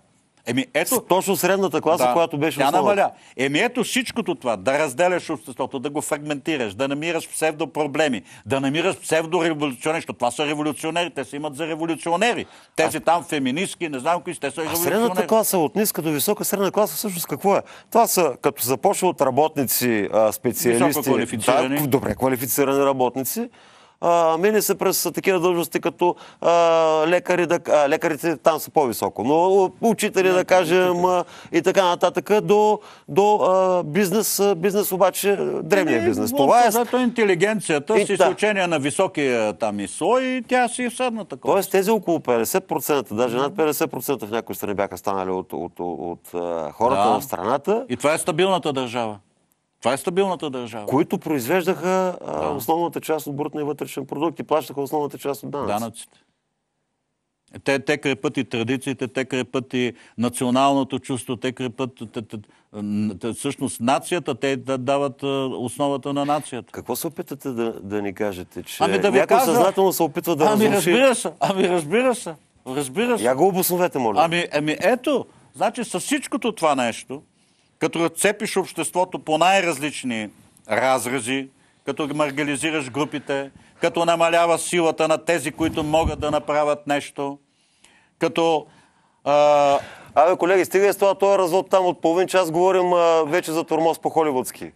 Еми ето. точно средната класа, да, която беше тя намаля. Еми ето всичкото това. Да разделяш обществото, да го фрагментираш, да намираш псевдопроблеми, да намираш псевдореволюционери, защото това са революционери, те се имат за революционери. Тези а... там феминистки, не знам кои, те са революционери. А средната класа от ниска до висока средна класа всъщност какво е? Това са, като започва от работници, специалисти, квалифицирани. Да, добре квалифицирани работници, мине се през такива длъжности, като а, лекари, да, а, лекарите там са по-високо, но учители, да кажем, и така нататък, до, до а, бизнес, бизнес обаче, древния е, бизнес. Това е... Зато интелигенцията, и, с изключение да. на високия там и слой, тя си е седна такова. Тоест тези около 50%, даже над 50% в някои страни бяха станали от, от, от, от хората да. в страната. И това е стабилната държава. Това е стабилната държава. Които произвеждаха да. а, основната част от брутния вътрешен продукт и плащаха основната част от данъци. данъците. Те, те крепат и традициите, те крепат и националното чувство, те крепат... Те, те, те, всъщност нацията, те дават основата на нацията. Какво се опитате да, да ни кажете? Че ами да ви някой кажа... съзнателно се опитва да ами разруши... Разбира се, ами разбира се, разбира се. Я го обосновете, моля. Ами, ами ето, значи с всичкото това нещо, като цепиш обществото по най-различни разрази, като маргализираш групите, като намалява силата на тези, които могат да направят нещо, като... А... Абе, колеги, стига с това, този развод там от половин час говорим а, вече за тормоз по холивудски.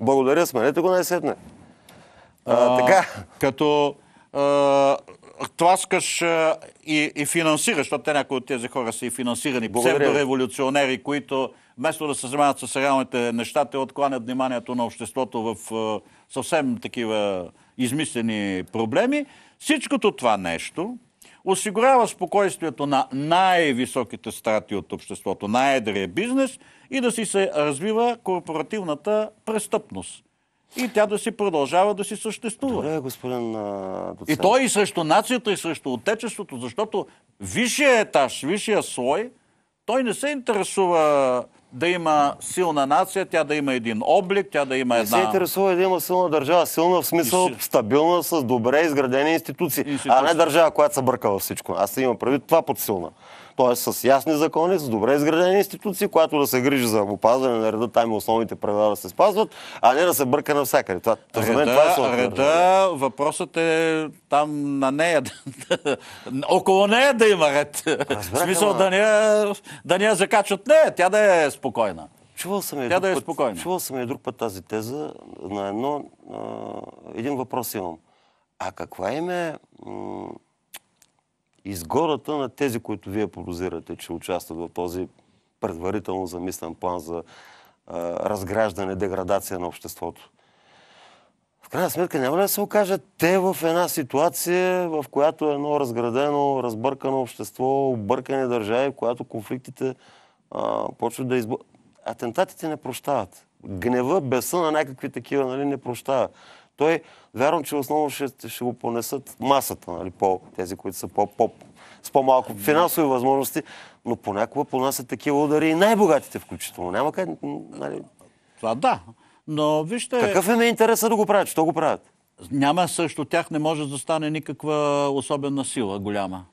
Благодаря, сменете го най-сетне. А, а, така. Като тласкаш и, и финансираш, защото те някои от тези хора са и финансирани псевдореволюционери, които вместо да се занимават с реалните неща, те откланят вниманието на обществото в съвсем такива измислени проблеми. Всичкото това нещо осигурява спокойствието на най-високите страти от обществото, най-едрия бизнес и да си се развива корпоративната престъпност и тя да си продължава да си съществува. Добре, господин доцент. И той и срещу нацията, и срещу отечеството, защото висшия етаж, висшия слой, той не се интересува да има силна нация, тя да има един облик, тя да има една... Не се интересува да има силна държава, силна в смисъл си... стабилна, с добре изградени институции, институции, а не държава, която се бърка във всичко. Аз имам правил това под силна т.е. с ясни закони, с добре изградени институции, която да се грижи за опазване на реда, там и основните правила да се спазват, а не да се бърка навсякъде. Това, реда, мен, това е Реда, въпросът е там на нея. Около нея да има ред. Разбрах, В смисъл ама... да, не, да не я закачат нея, тя да е спокойна. Чувал съм я Тя да е път, Чувал съм друг път тази теза на едно... А, един въпрос имам. А каква им е... М- изгодата на тези, които вие подозирате, че участват в този предварително замислен план за а, разграждане, деградация на обществото. В крайна сметка няма ли да се окажат те в една ситуация, в която едно разградено, разбъркано общество, объркане държави, в която конфликтите а, почват да избъркат. Атентатите не прощават. Гнева, беса на някакви такива нали, не прощава той, вярвам, че основно ще, ще го понесат масата, нали, по, тези, които са по по, с по-малко финансови възможности, но понякога понасят такива удари и най-богатите включително. Няма как, нали... Това да, но вижте... Какъв е интереса да го правят? Що го правят? Няма също тях, не може да стане никаква особена сила голяма.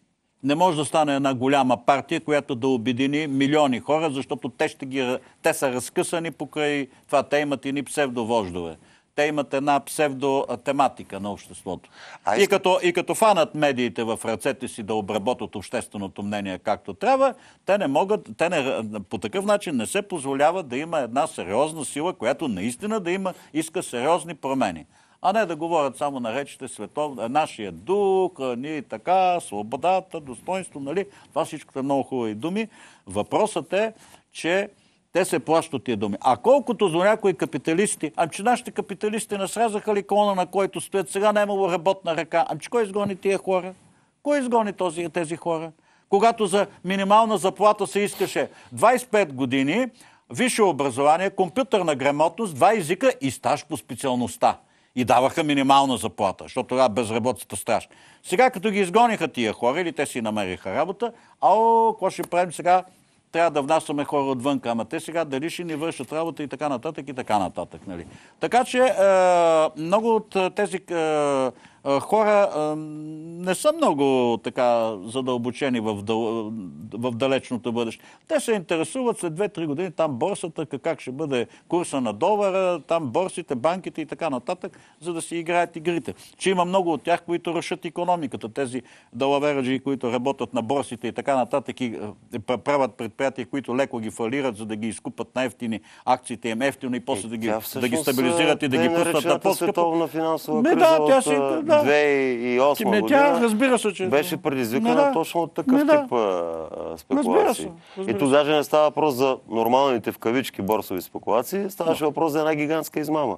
Не може да стане една голяма партия, която да обедини милиони хора, защото те, ще ги, те са разкъсани покрай това. Те имат и ни псевдовождове те имат една псевдотематика на обществото. А и, като, и като фанат медиите в ръцете си да обработят общественото мнение както трябва, те не могат, те не, по такъв начин не се позволява да има една сериозна сила, която наистина да има, иска сериозни промени. А не да говорят само на речите светов, е, нашия дух, е, ние така, свободата, достоинство, нали? Това всичко е много хубави думи. Въпросът е, че те се плащат тия думи. А колкото за някои капиталисти, ами че нашите капиталисти не срязаха ли клона, на който стоят, сега не имало работна ръка. Ами че кой изгони тия хора? Кой изгони този, тези хора? Когато за минимална заплата се искаше 25 години, висше образование, компютърна грамотност, два езика и стаж по специалността. И даваха минимална заплата, защото тогава безработицата страшна. Сега като ги изгониха тия хора или те си намериха работа, ао, какво ще правим сега? трябва да внасяме хора отвън, ама те сега дали ще ни вършат работа и така нататък и така нататък. Нали? Така че е, много от тези е, хора не са много така задълбочени в, дъл... в далечното бъдеще. Те се интересуват след 2-3 години там борсата, как ще бъде курса на долара, там борсите, банките и така нататък, за да си играят игрите. Че има много от тях, които рушат економиката. Тези далавераджи, които работят на борсите и така нататък и е, е, правят предприятия, които леко ги фалират, за да ги изкупат най-ефтини акциите им ефтино и после е, да ги, да ги стабилизират и да ги пуснат на по-скъпо. Да, тя си, да, да. 2008 ами, година. Тя, разбира се, че... Беше предизвикана да. точно от такъв не, тип а, спекулации. Разбира се, разбира и тук даже не става въпрос за нормалните в кавички борсови спекулации, ставаше да. въпрос за една гигантска измама.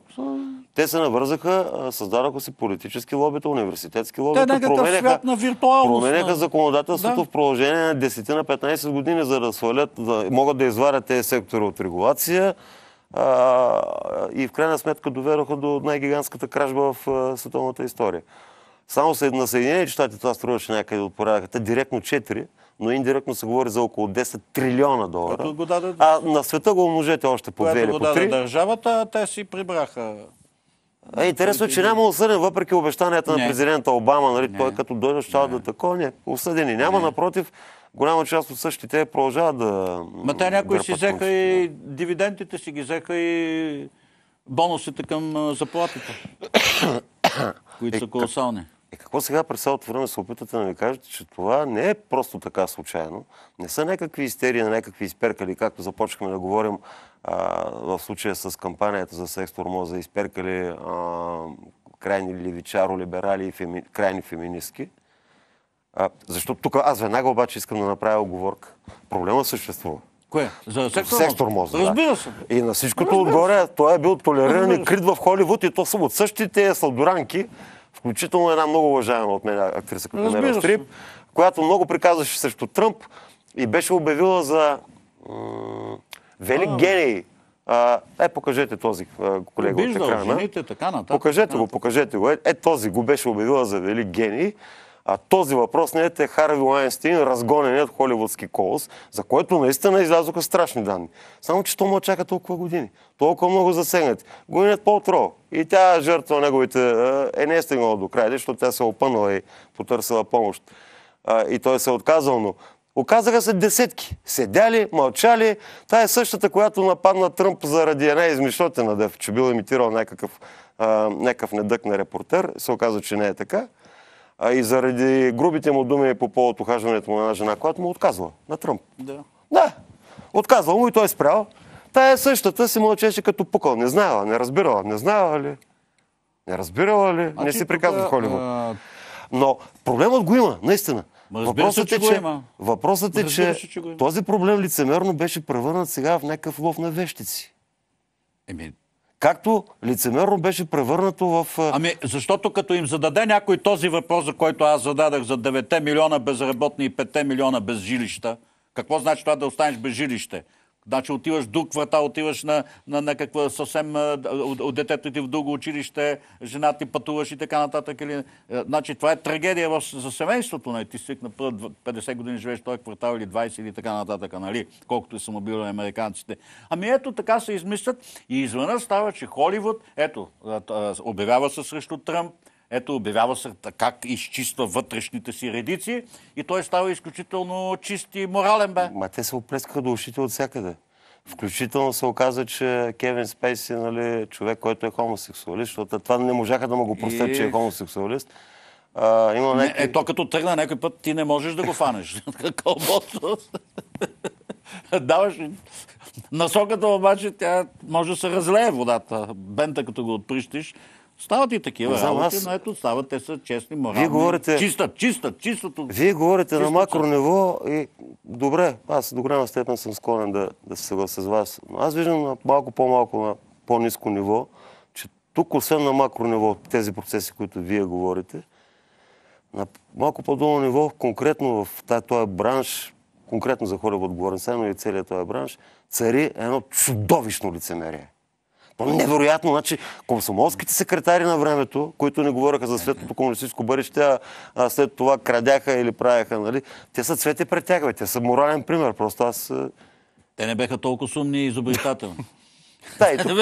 Те се навързаха, създадоха си политически лобита, университетски лобита. Те променяха, свят на виртуалност. Променяха законодателството да. в продължение на 10 15 години, за да свалят, да, могат да изварят тези сектори от регулация, а, и в крайна сметка доведоха до най-гигантската кражба в а, световната история. Само на Съединените щати това струваше някъде от порядъката, Те директно 4, но индиректно се говори за около 10 трилиона долара. Даде... А на света го умножете още по 2 или по 3. даде държавата, те си прибраха е, интересно, е, че няма осъден, въпреки обещанията не. на президента Обама, нали, не. той като дойде ще да такова, не, осъдени няма, не. напротив, голяма част от същите продължават да... Ма те някои си взеха и дивидендите си ги взеха и бонусите към заплатите, които е, са колосални. И е, какво сега през цялото време се опитате да ми кажете, че това не е просто така случайно, не са някакви истерии на някакви изперкали, както започнахме да говорим а, в случая с кампанията за секс тормоза, изперкали а, крайни левичаро-либерали и феми... крайни феминистки. А, защото тук аз веднага обаче искам да направя оговорка. Проблема съществува. Кое? За сектор, сектор мозък. Да. Разбира се. И на всичкото отгоре той е бил толериран и крит в Холивуд и то са от същите сладоранки, включително една много уважаема от мен актриса като Мерил Стрип, която много приказваше срещу Тръмп и беше обявила за велик а, гений. А, е, покажете този колега Виждал, от екрана. Жените, така нататък, покажете така, го, покажете го. Е, е, този го беше обявила за велик гений. А този въпрос не е Харви Лайнстин, разгоненият холивудски колос, за който наистина излязоха страшни данни. Само, че то му чака толкова години. Толкова много засегнати. Гонят по отро. И тя жертва неговите е не е стигнала до края, защото тя се е опънала и потърсила помощ. И той се е отказал, но Оказаха се десетки. Седяли, мълчали. Та е същата, която нападна Тръмп заради една измишлотена, че бил имитирал някакъв, а, някакъв недък на репортер. Се оказа, че не е така а и заради грубите му думи по повод ухажването му на една жена, която му отказва на Тръмп. Да. Да. Отказва му и той е спрял. Тая е същата си мълчеше като пукал. Не знаела, не разбирала, не знаела ли. Не разбирала ли? Значи а не си приказва холи. Холивуд. Но проблемът го има, наистина. Въпросът, се, е, че, въпросът е, че, се, че този проблем лицемерно беше превърнат сега в някакъв лов на вещици. Еми, както лицемерно беше превърнато в... Ами, защото като им зададе някой този въпрос, за който аз зададах за 9 милиона безработни и 5 милиона без жилища, какво значи това да останеш без жилище? Значи отиваш в друг квартал, отиваш на, на някаква съвсем... От, от детето ти в друго училище, жена ти пътуваш и така нататък. Или... Значи това е трагедия в, за семейството. Нали? Ти свикна 50 години живееш в този квартал или 20 или така нататък. Нали? Колкото и са мобилни американците. Ами ето така се измислят и извънът става, че Холивуд, ето, обявява се срещу Тръмп, ето, обявява се как изчиства вътрешните си редици и той става изключително чист и морален, бе. Ма те се оплескаха до ушите от всякъде. Включително се оказа, че Кевин Спейс е нали, човек, който е хомосексуалист, защото това не можаха да му го простят, и... че е хомосексуалист. А, има Ето като тръгна някой път, ти не можеш да го фанеш. Кълбото. Даваш насоката обаче, тя може да се разлее водата. Бента, като го отприщиш, Стават и такива нас... работи, но ето стават, те са честни, морални, Вие говорите... чистат, чистат, чистото. Вие говорите чистат, на макро ниво и добре, аз до голяма степен съм склонен да, да се съглася с вас, но аз виждам на малко по-малко, на по-низко ниво, че тук, освен на макро ниво, тези процеси, които вие говорите, на малко по долу ниво, конкретно в този бранш, конкретно за хора в отговорен, но и целият този бранш, цари едно чудовищно лицемерие невероятно. Значи, комсомолските секретари на времето, които не говореха за светлото комунистическо бъдеще, а след това крадяха или правяха, нали? Те са цвете бе. Те са морален пример. Просто аз... Те не беха толкова сумни и изобретателни. Да, и тук,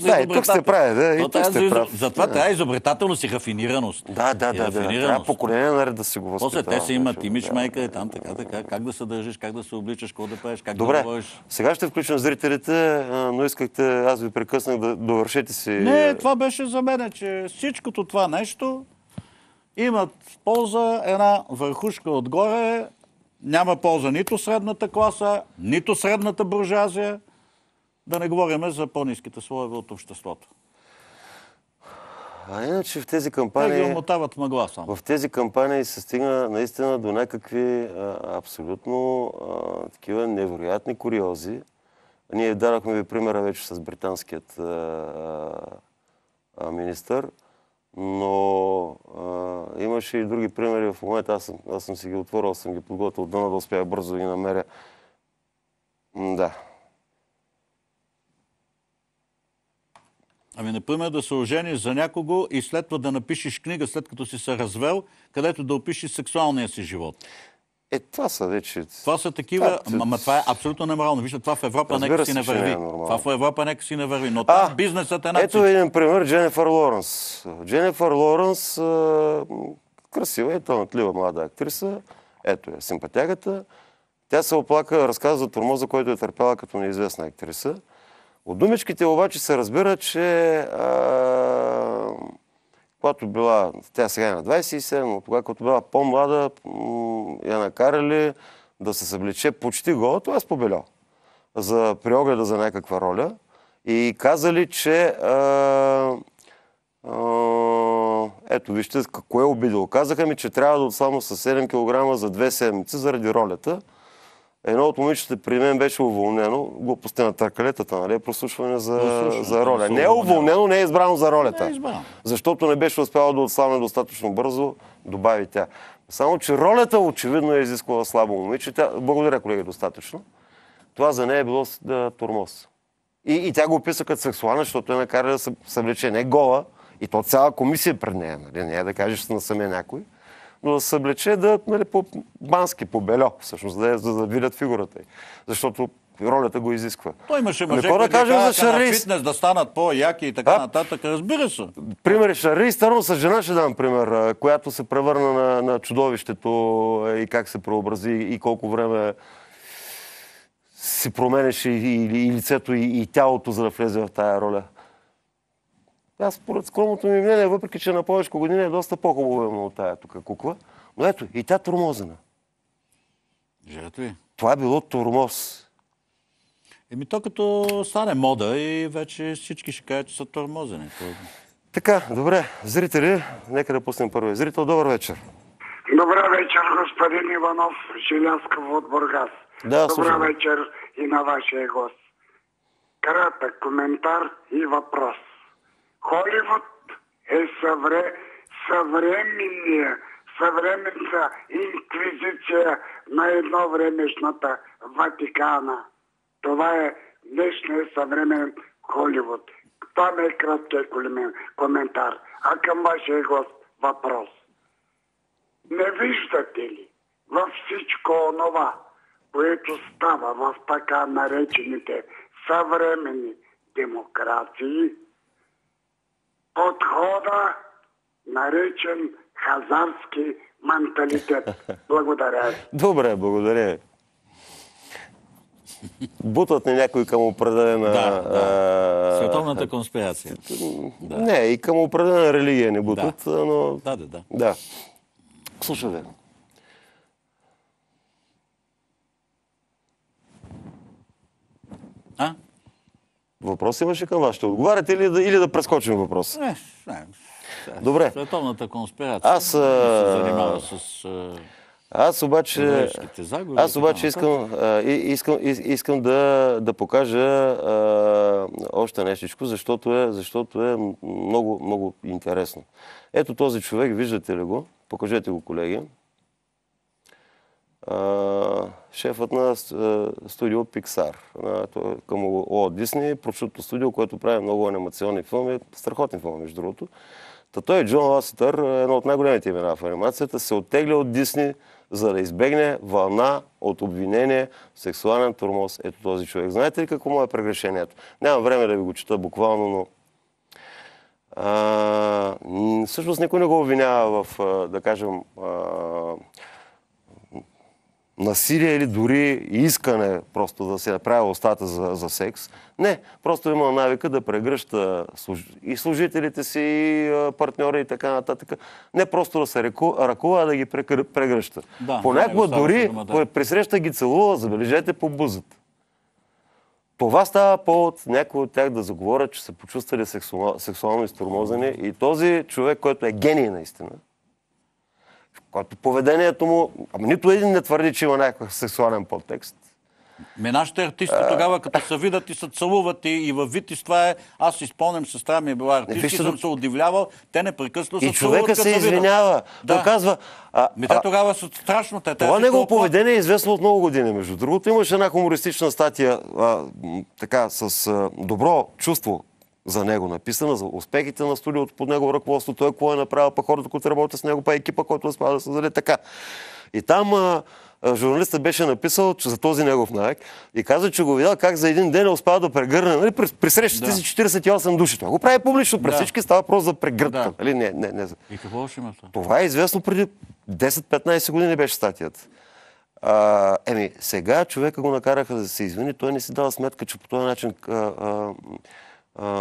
да, и тук сте прави. Да, и тук сте прав. Затова тази изобретателност и рафинираност. Да, да, да. Трябва поколение наред нали, да се го възпитава. После те се имат имидж, майка и там, така, така. Как да се държиш, как да се обличаш, какво да правиш, как Добре, да говориш. Сега ще включим зрителите, но искахте, аз ви прекъснах да довършите си. Не, това беше за мен, че всичкото това нещо имат полза една върхушка отгоре, няма полза нито средната класа, нито средната буржуазия, да не говорим за по-низките слоеве от обществото. А иначе в тези кампании... Те ги омотават мъгла само. В тези кампании се стигна наистина до някакви абсолютно такива невероятни куриози. Ние дадохме ви примера вече с британският министр, министър, но имаше и други примери в момента. Аз съм, си ги отворил, съм ги подготвил, дано да успях бързо да ги намеря. Да. да. Ами, например, да се ожениш за някого и след това да напишеш книга, след като си се развел, където да опишеш сексуалния си живот. Е, това са вече... Това са такива... Ама това е абсолютно неморално. Вижте, това в Европа нека си не върви. Е това в Европа нека си не върви. Но а, това бизнесът е на... Ето един пример Дженефър Лоренс. Дженефър Лоренс, а, красива и талантлива млада актриса. Ето е симпатягата. Тя се оплака, разказва за турмоза, който е търпяла като неизвестна актриса. От думичките обаче се разбира, че а, когато била, тя сега е на 27, но тогава когато била по-млада, я накарали да се съблече почти гола, това е побелял. За приогледа за някаква роля. И казали, че а, а, ето вижте кое е обидело. Казаха ми, че трябва да отслабна с 7 кг за две седмици заради ролята. Едно от момичета при мен беше уволнено, глупости на търкалетата, нали? Прослушване за, Прослушване, за роля. Не е уволнено, не е избрано за ролята. Не е Защото не беше успяло да отслабне достатъчно бързо, добави тя. Само, че ролята очевидно е изисквала слабо момиче. Тя... Благодаря, колеги, достатъчно. Това за нея е било да, турмоз. И, и тя го описа като сексуална, защото е накара да се съвлече не е гола, и то цяла комисия пред нея, нали? Не е да кажеш на самия някой се облече да, нали, по-бански, по бельо, всъщност, да, е, за да видят фигурата й. Защото ролята го изисква. Той имаше нали, мъже, които кажем за Шарис. фитнес да станат по-яки и така а? нататък, разбира се. Пример Шарли търно с жена ще дам пример, която се превърна на, на чудовището и как се преобрази и колко време си променеше и, и, и лицето, и, и тялото, за да влезе в тая роля. Аз според скромното ми мнение, въпреки че на повечко години е доста по-хубаво от тая тук кукла, но ето, и тя тормозена. Жето ли? Това е било тормоз. Еми то като стане мода и вече всички ще кажат, че са тормозени. Така, добре. Зрители, нека да пуснем първия Зрител, добър вечер. Добър вечер, господин Иванов Желясков от Бургас. Да, Добър слушам. вечер и на вашия гост. Кратък коментар и въпрос. Холивуд е съвре, съвременния, съвременца инквизиция на едно времешната Ватикана. Това е днешния съвремен Холивуд. Това е краткият коментар. А към вашия гост въпрос. Не виждате ли във всичко онова, което става в така наречените съвремени демокрации, подхода, наречен хазарски менталитет. Благодаря Добре, благодаря Бутват ни някой към определена... Да, да. Световната конспирация. Не, и към определена религия не бутат, да. но... Да, да, да. Да. Слушай, да. А? Въпрос имаше към вас. Ще отговаряте ли да, или да прескочим въпрос? Не, не. Добре. Световната конспирация. Аз... А... Се занимава с... А... Аз обаче, загуби, аз обаче искам, а, искам, искам да, да покажа а, още нещичко, защото е, защото е много, много интересно. Ето този човек, виждате ли го? Покажете го, колеги шефът на студио Pixar, е към О, Дисни, прочутото студио, което прави много анимационни филми, страхотни филми, между другото. Та той Джон Ласетър, е едно от най-големите имена в анимацията, се оттегля от Дисни, за да избегне вълна от обвинение в сексуален турмоз. Ето този човек. Знаете ли какво му е прегрешението? Нямам време да ви го чета буквално, но а, всъщност никой не го обвинява в, да кажем, а, насилие или дори искане просто да се направи устата за, за секс. Не, просто има навика да прегръща и служителите си, и партньори и така нататък. Не просто да се ръкува, а да ги прегръща. Да, Понякога е дори дума, да. пресреща ги целува, забележете по бузата. Това става повод някои от тях да заговорят, че са почувствали сексуал, сексуално изтормозени и този човек, който е гений наистина, в който поведението му... Ама нито един не твърди, че има някакъв сексуален подтекст. Ме нашите артисти тогава, като се видят и се целуват и, и във Витис, това е... Аз си спомням, сестра ми е била артист и съм се удивлявал. Те непрекъснато се целуват. И човека се извинява. Да. Той казва... А, Ми те тогава са страшно. Те, това негово толкова... поведение е известно от много години. Между другото, имаше една хумористична статия а, така, с а, добро чувство за него написана, за успехите на студиото под него ръководство, той кой е направил, па хората, които работят с него, па екипа, който успява да създаде така. И там а, журналистът беше написал че за този негов навик и каза, че го видял как за един ден е успял да прегърне. Нали, при, при да. си 48 души. Това го прави публично. При да. всички става просто за прегръдка. Да. Нали? Не, не, не. И какво ще има това? Това е известно преди 10-15 години беше статията. А, еми, сега човека го накараха да се извини. Той не си дава сметка, че по този начин а, а,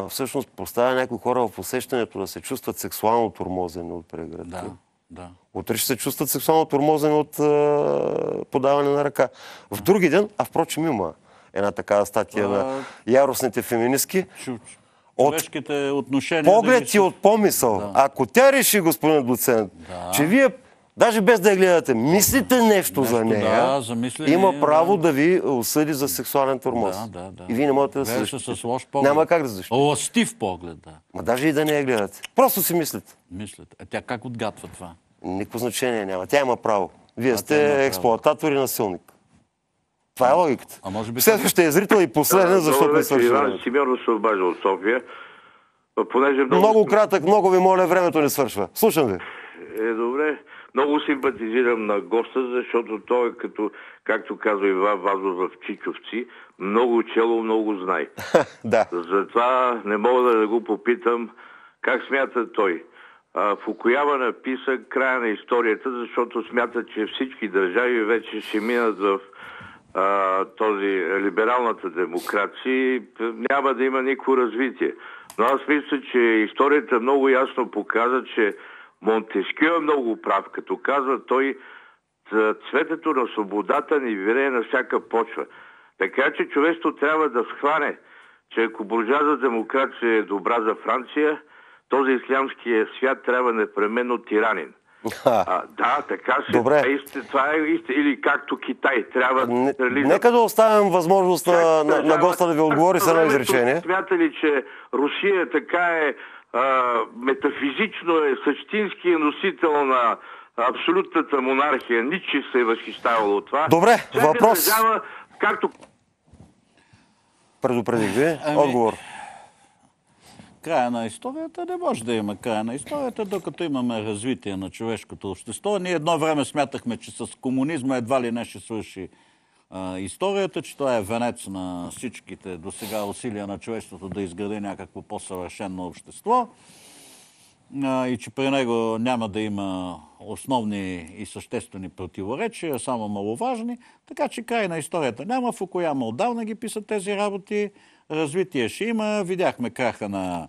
всъщност поставя някои хора в усещането да се чувстват сексуално тормозени от прегръдки. Да, да. Утре ще се чувстват сексуално тормозени от а, подаване на ръка. В други ден, а впрочем има една такава статия а... на яростните феминистки. Чу, от отношения. Поглед да и от помисъл. Да. Ако тя реши, господин доцент, да. че вие даже без да я гледате, мислите нещо, нещо за нея, да, замисли... има право да ви осъди за сексуален тормоз. Да, да, да. И вие не можете да се защитите. С лош поглед. Няма как да защитите. Ластив поглед, да. Ма даже и да не я гледате. Просто си мислите. Мислите. А тя как отгатва това? Никакво значение няма. Тя има право. Вие а сте експлоататор и насилник. Това е логиката. А може би... Следващия е зрител и последен, защото не значи, свърши. Иван Симеонов се обажда от София. Понеже много... много кратък, много ви моля, времето не свършва. Слушам ви. Е, добре. Много симпатизирам на госта, защото той е като, както казва Иван Вазов в Чичовци, много чело, много знай. да. Затова не мога да го попитам как смята той. Фукуява написа края на историята, защото смята, че всички държави вече ще минат в а, този либералната демокрация няма да има никакво развитие. Но аз мисля, че историята много ясно показа, че Монтескю е много прав, като казва той е, цветето на свободата ни вирее на всяка почва. Така че човечеството трябва да схване, че ако буржуазна демокрация е добра за Франция, този ислямския свят трябва непременно тиранин. А, да, така се. Добре. Е, исти, това е истина. Или както Китай трябва не, да Нека да оставим възможност на, на, на госта да ви отговори с едно изречение. Смята ли, че Русия така е а, метафизично е същинския носител на абсолютната монархия. Ниче се е възхищавало от това. Добре, Всяка въпрос. Държава, както... Предупредих ви. Ами... Отговор края на историята не може да има края на историята, докато имаме развитие на човешкото общество. Ние едно време смятахме, че с комунизма едва ли не ще свърши историята, че той е венец на всичките до сега усилия на човечеството да изгради някакво по-съвършено общество и че при него няма да има основни и съществени противоречия, само маловажни. Така че край на историята няма. Фукояма отдавна ги писат тези работи. Развитие ще има. Видяхме краха на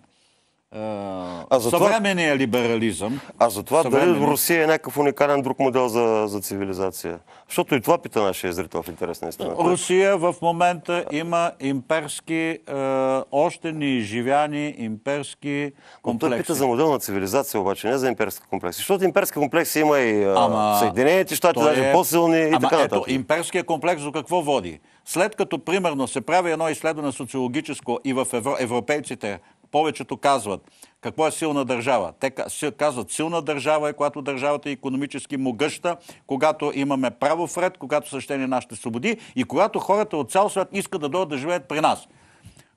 а за съвременния това, либерализъм. А за това съвременния... дали Русия е някакъв уникален друг модел за, за цивилизация? Защото и това пита нашия зрител в интересна е истина. Русия в момента има имперски, е, още неизживяни имперски комплекси. Той пита за модел на цивилизация обаче, не за имперски комплекси. Защото имперски комплекси има и е, Ама... Съединените щати, даже е... по-силни и така нататък. Ето, имперския комплекс до какво води? След като, примерно, се прави едно изследване социологическо и в евро... европейците повечето казват, какво е силна държава? Те казват, силна държава е, когато държавата е економически могъща, когато имаме право вред, когато същени нашите свободи и когато хората от цял свят искат да дойдат да живеят при нас.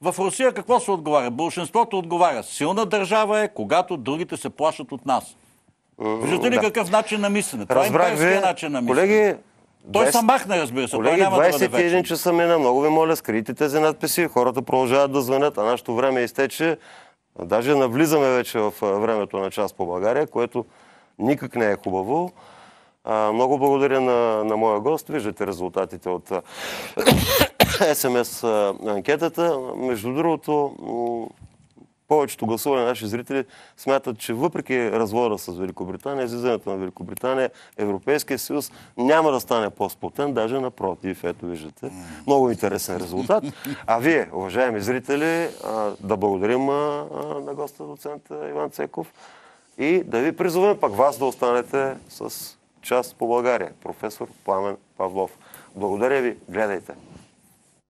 В Русия какво се отговаря? Большинството отговаря. Силна държава е, когато другите се плашат от нас. Виждате ли е, да. какъв начин на мислене? Това е имперския начин на мислене. Колеги, той се махна, разбира се. Колеги, 21 часа мина. Много ви моля, скрийте тези надписи. Хората продължават да звънят, а нашето време изтече. Даже навлизаме вече в времето на час по България, което никак не е хубаво. много благодаря на, на моя гост. Виждате резултатите от СМС анкетата. Между другото, повечето гласували наши зрители смятат, че въпреки развода с Великобритания, излизането на Великобритания, Европейския съюз няма да стане по-сплотен, даже напротив. Ето виждате. Много интересен резултат. А вие, уважаеми зрители, да благодарим на госта доцент Иван Цеков и да ви призовем пак вас да останете с част по България. Професор Пламен Павлов. Благодаря ви. Гледайте.